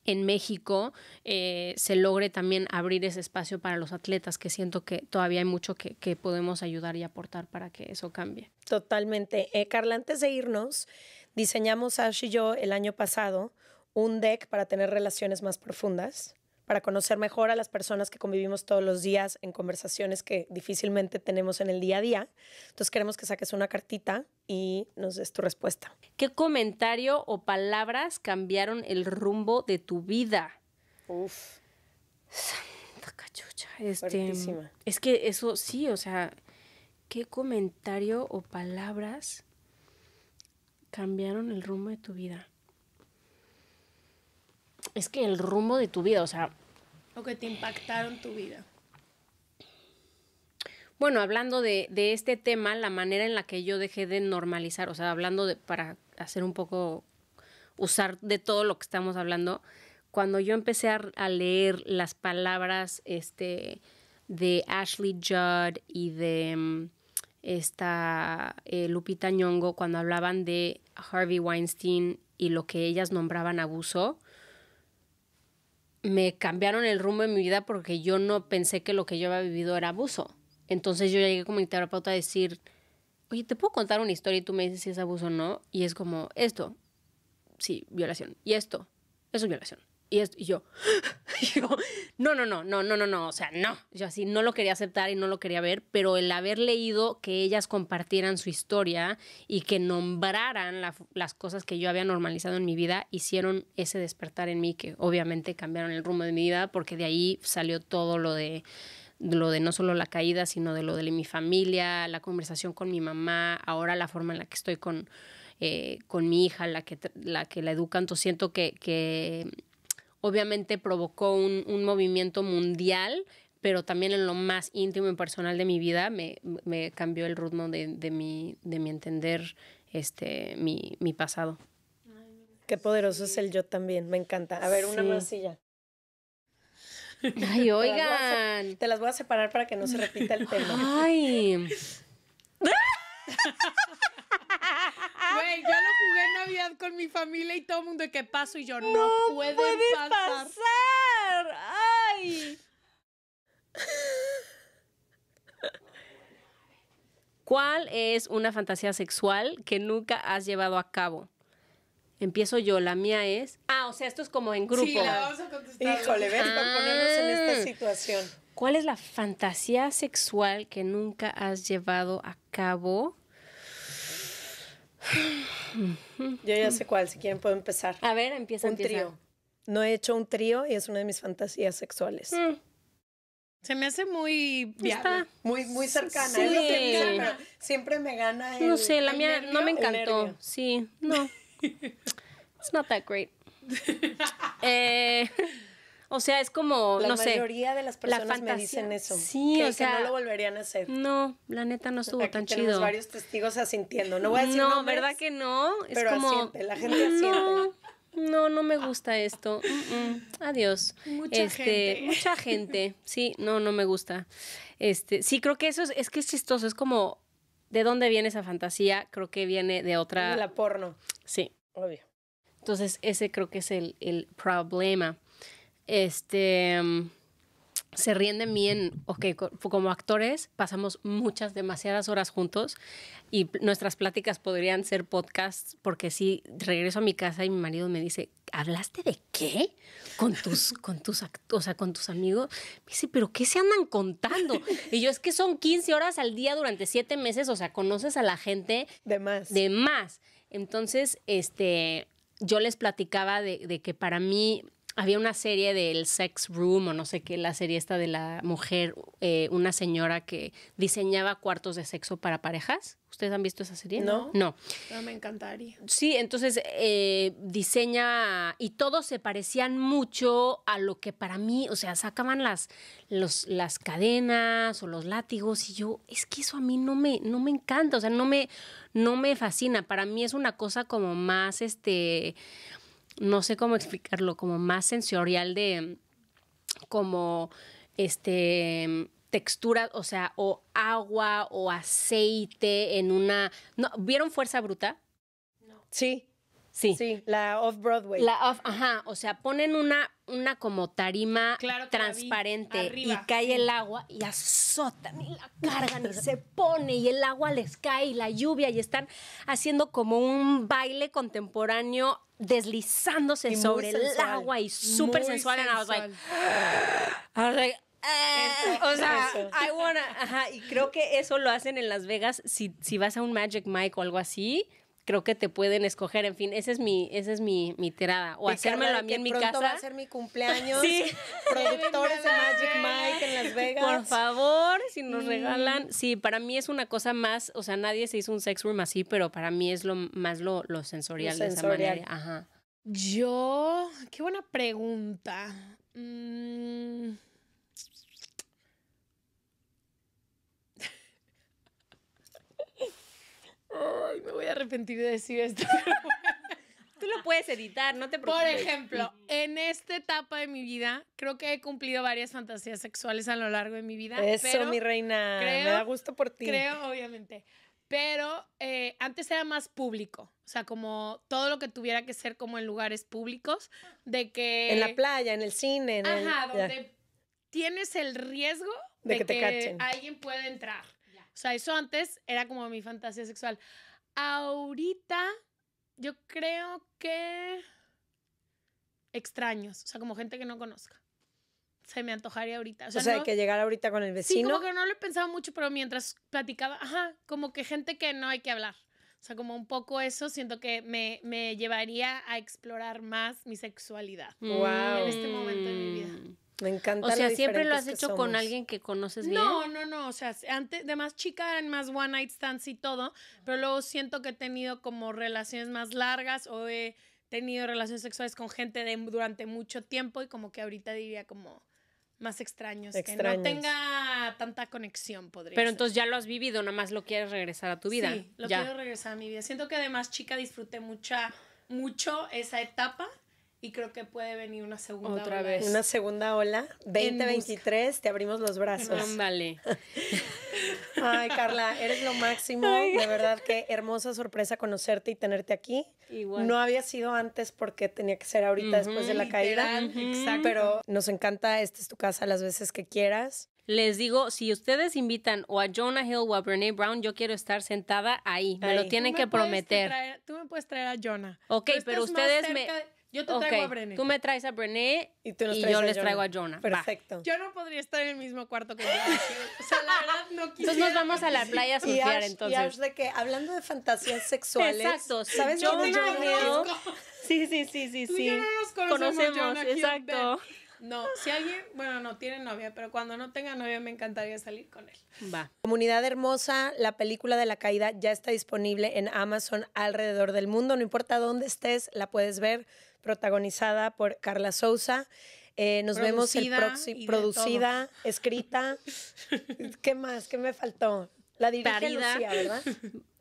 en México eh, se logre también abrir ese espacio para los atletas, que siento que todavía hay mucho que, podemos ayudar y aportar para que eso cambie. Totalmente. Eh, Carla, antes de irnos, diseñamos Ash y yo el año pasado un deck para tener relaciones más profundas para conocer mejor a las personas que convivimos todos los días en conversaciones que difícilmente tenemos en el día a día. Entonces queremos que saques una cartita y nos des tu respuesta. ¿Qué comentario o palabras cambiaron el rumbo de tu vida? Uf. Santa cachucha. Este, es que eso sí, o sea, ¿qué comentario o palabras cambiaron el rumbo de tu vida? es que el rumbo de tu vida, o sea... lo que te impactaron tu vida. Bueno, hablando de, este tema, la manera en la que yo dejé de normalizar, o sea, hablando de, para hacer un poco, usar de todo lo que estamos hablando, cuando yo empecé a, leer las palabras este, de Ashley Judd y de mm, esta eh, Lupita Nyong'o cuando hablaban de Harvey Weinstein y lo que ellas nombraban abuso, me cambiaron el rumbo de mi vida porque yo no pensé que lo que yo había vivido era abuso. Entonces yo llegué como mi terapeuta a decir, oye, ¿te puedo contar una historia y tú me dices si es abuso o no? Y es como, esto, sí, violación. Y esto, eso es violación. Y, yo, no, no, no, no, no, no, no, o sea, no. Yo así no lo quería aceptar y no lo quería ver, pero el haber leído que ellas compartieran su historia y que nombraran las cosas que yo había normalizado en mi vida, hicieron ese despertar en mí, que obviamente cambiaron el rumbo de mi vida, porque de ahí salió todo lo de lo de no solo la caída, sino de lo de mi familia, la conversación con mi mamá, ahora la forma en la que estoy con, eh, con mi hija, la que, la que la educa. Entonces siento que obviamente provocó un, movimiento mundial pero también en lo más íntimo y personal de mi vida me, cambió el ritmo de, mi, mi entender este, mi, pasado. Qué poderoso es el yo también, me encanta. A ver, una más silla. Ay, oigan. Te las, voy a separar para que no se repita el tema. Ay. yo lo jugué en Navidad con mi familia y todo el mundo ¿Y que paso y yo no, no puede pasar. ¡Ay! ¿Cuál es una fantasía sexual que nunca has llevado a cabo? Empiezo yo, la mía es. Ah, o sea, esto es como en grupo. Sí, la vamos a contestar. Híjole, ven. Ah. ponernos en esta situación. ¿Cuál es la fantasía sexual que nunca has llevado a cabo? Yo ya sé cuál, si quieren puedo empezar. A ver, empieza un trío. No he hecho un trío y es una de mis fantasías sexuales. Mm. Se me hace muy viable. Muy, muy cercana. Es lo que Siempre me gana. no sé, la mía no me encantó. Sí, no. It's not that great. eh, o sea, es como, no sé. La mayoría de las personas me dicen eso. Sí, o sea. no lo volverían a hacer. No, la neta no estuvo Aquí tan tenemos chido. varios testigos asintiendo. No voy a decir No, ¿verdad que no? Es pero como. la gente asiente. No, no, me gusta esto. Adiós. Mucha este, gente. Mucha gente. Sí, no, no me gusta. Este, sí, creo que eso es, que es chistoso. Es como, ¿de dónde viene esa fantasía? Creo que viene de otra. De la porno. Sí. Obvio. Entonces, ese creo que es el problema este, mm, se ríen de mí en, como actores pasamos muchas, demasiadas horas juntos y nuestras pláticas podrían ser podcasts porque si regreso a mi casa y mi marido me dice, ¿hablaste de qué? Con tus, con tus, o sea, con tus amigos. Me dice, ¿pero qué se andan contando? Y yo, es que son 15 horas al día durante 7 meses, o sea, conoces a la gente. De más. De más. Entonces, este, yo les platicaba de que para mí había una serie del Sex Room o no sé qué, la serie esta de la mujer, eh, una señora que diseñaba cuartos de sexo para parejas. ¿Ustedes han visto esa serie? No. No. no me encantaría. Sí, entonces eh, diseña y todos se parecían mucho a lo que para mí, o sea, sacaban las, las cadenas o los látigos y yo, es que eso a mí no me, no me encanta, o sea, no me, no me fascina. Para mí es una cosa como más, este, no sé cómo explicarlo, como más sensorial de como este textura, o sea, o agua o aceite en una... ¿No? ¿Vieron Fuerza Bruta? No. Sí. Sí. La Off-Broadway. La Off, ajá. O sea, ponen una, una como tarima transparente y cae el agua y azotan y la cargan y se pone y el agua les cae y la lluvia y están haciendo como un baile contemporáneo deslizándose sobre el agua y súper sensual. Ah", o sea, y creo que eso lo hacen en Las Vegas si, si vas a un Magic Mike o algo así creo que te pueden escoger. En fin, esa es mi, esa es mi, mi tirada. O hacérmelo a mí en mi pronto va a ser mi cumpleaños. sí. Productores de Magic Mike en Las Vegas. Por favor, si nos regalan. Mm. Sí, para mí es una cosa más, o sea, nadie se hizo un sex room así, pero para mí es lo más lo, lo sensorial de esa manera. Ajá. Yo, qué buena pregunta. mmm... me voy a arrepentir de decir esto. Tú lo puedes editar, no te preocupes. Por ejemplo, en esta etapa de mi vida, creo que he cumplido varias fantasías sexuales a lo largo de mi vida. Eso, mi reina. me da gusto por ti. Creo, obviamente. Pero eh, antes era más público. O sea, como todo lo que tuviera que ser como en lugares públicos. De que. En la playa, en el cine. En ajá, donde tienes el riesgo de, que, alguien pueda entrar. O sea, eso antes era como mi fantasía sexual. Ahorita yo creo que extraños, o sea, como gente que no conozca. Se me antojaría ahorita. O sea, o que llegar ahorita con el vecino. Sí, como que no lo he pensado mucho, pero mientras platicaba, ajá, como que gente que no hay que hablar. O sea, como un poco eso, siento que me, me llevaría a explorar más mi sexualidad en este momento de mi vida. Mm. Me encanta. O sea, siempre lo has hecho con alguien que conoces bien. No, no, no. O sea, antes de más chica en más one night stands y todo, pero luego siento que he tenido como relaciones más largas o he tenido relaciones sexuales con gente durante mucho tiempo y como que ahorita diría como más extraños, que no tenga tanta conexión, podría Pero entonces ya lo has vivido, nomás lo quieres regresar a tu vida. Sí, lo quiero regresar a mi vida. Siento que además chica disfruté mucha, mucho esa etapa y creo que puede venir una segunda Otra ola. vez. Una segunda ola. 2023, te abrimos los brazos. Ándale. Ay, Carla, eres lo máximo. De verdad, qué hermosa sorpresa conocerte y tenerte aquí. No había sido antes porque tenía que ser ahorita después de la caída. Pero nos encanta, esta es tu casa las veces que quieras. Les digo, si ustedes invitan o a Jonah Hill o a Brene Brown, yo quiero estar sentada ahí. Me lo tienen que prometer. tú me puedes traer a Jonah. Ok, pero ustedes me... Yo te traigo a Brené. Tú me traes a Brené y, yo les traigo a Jonah. Perfecto. Yo no podría estar en el mismo cuarto que yo. o sea, la verdad no quisiera. Entonces nos vamos a la playa a surfear entonces. Y de que hablando de fantasías sexuales. Exacto. ¿Sabes yo tengo miedo? Sí, sí, sí, sí, sí. nos conocemos, Jonah, exacto. No, si alguien, bueno, no tiene novia, pero cuando no tenga novia me encantaría salir con él. Va. Comunidad hermosa, la película de la caída ya está disponible en Amazon alrededor del mundo, no importa dónde estés, la puedes ver protagonizada por Carla Souza. Eh, nos vemos el Producida, escrita. ¿Qué más? ¿Qué me faltó? La directora ¿verdad?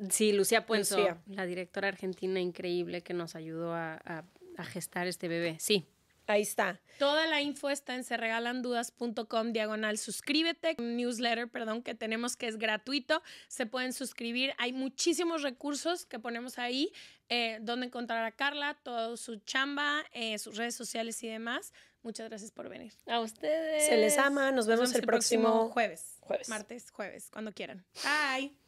Sí, Lucía Puenzo, la directora argentina increíble que nos ayudó a, a gestar este bebé. Sí, Ahí está. Toda la info está en serregalandudas.com diagonal suscríbete, un newsletter, perdón, que tenemos que es gratuito, se pueden suscribir, hay muchísimos recursos que ponemos ahí, eh, donde encontrar a Carla, toda su chamba, eh, sus redes sociales y demás. Muchas gracias por venir. A ustedes. Se les ama, nos vemos, el, próximo, jueves. Jueves. Martes, jueves, cuando quieran. Bye.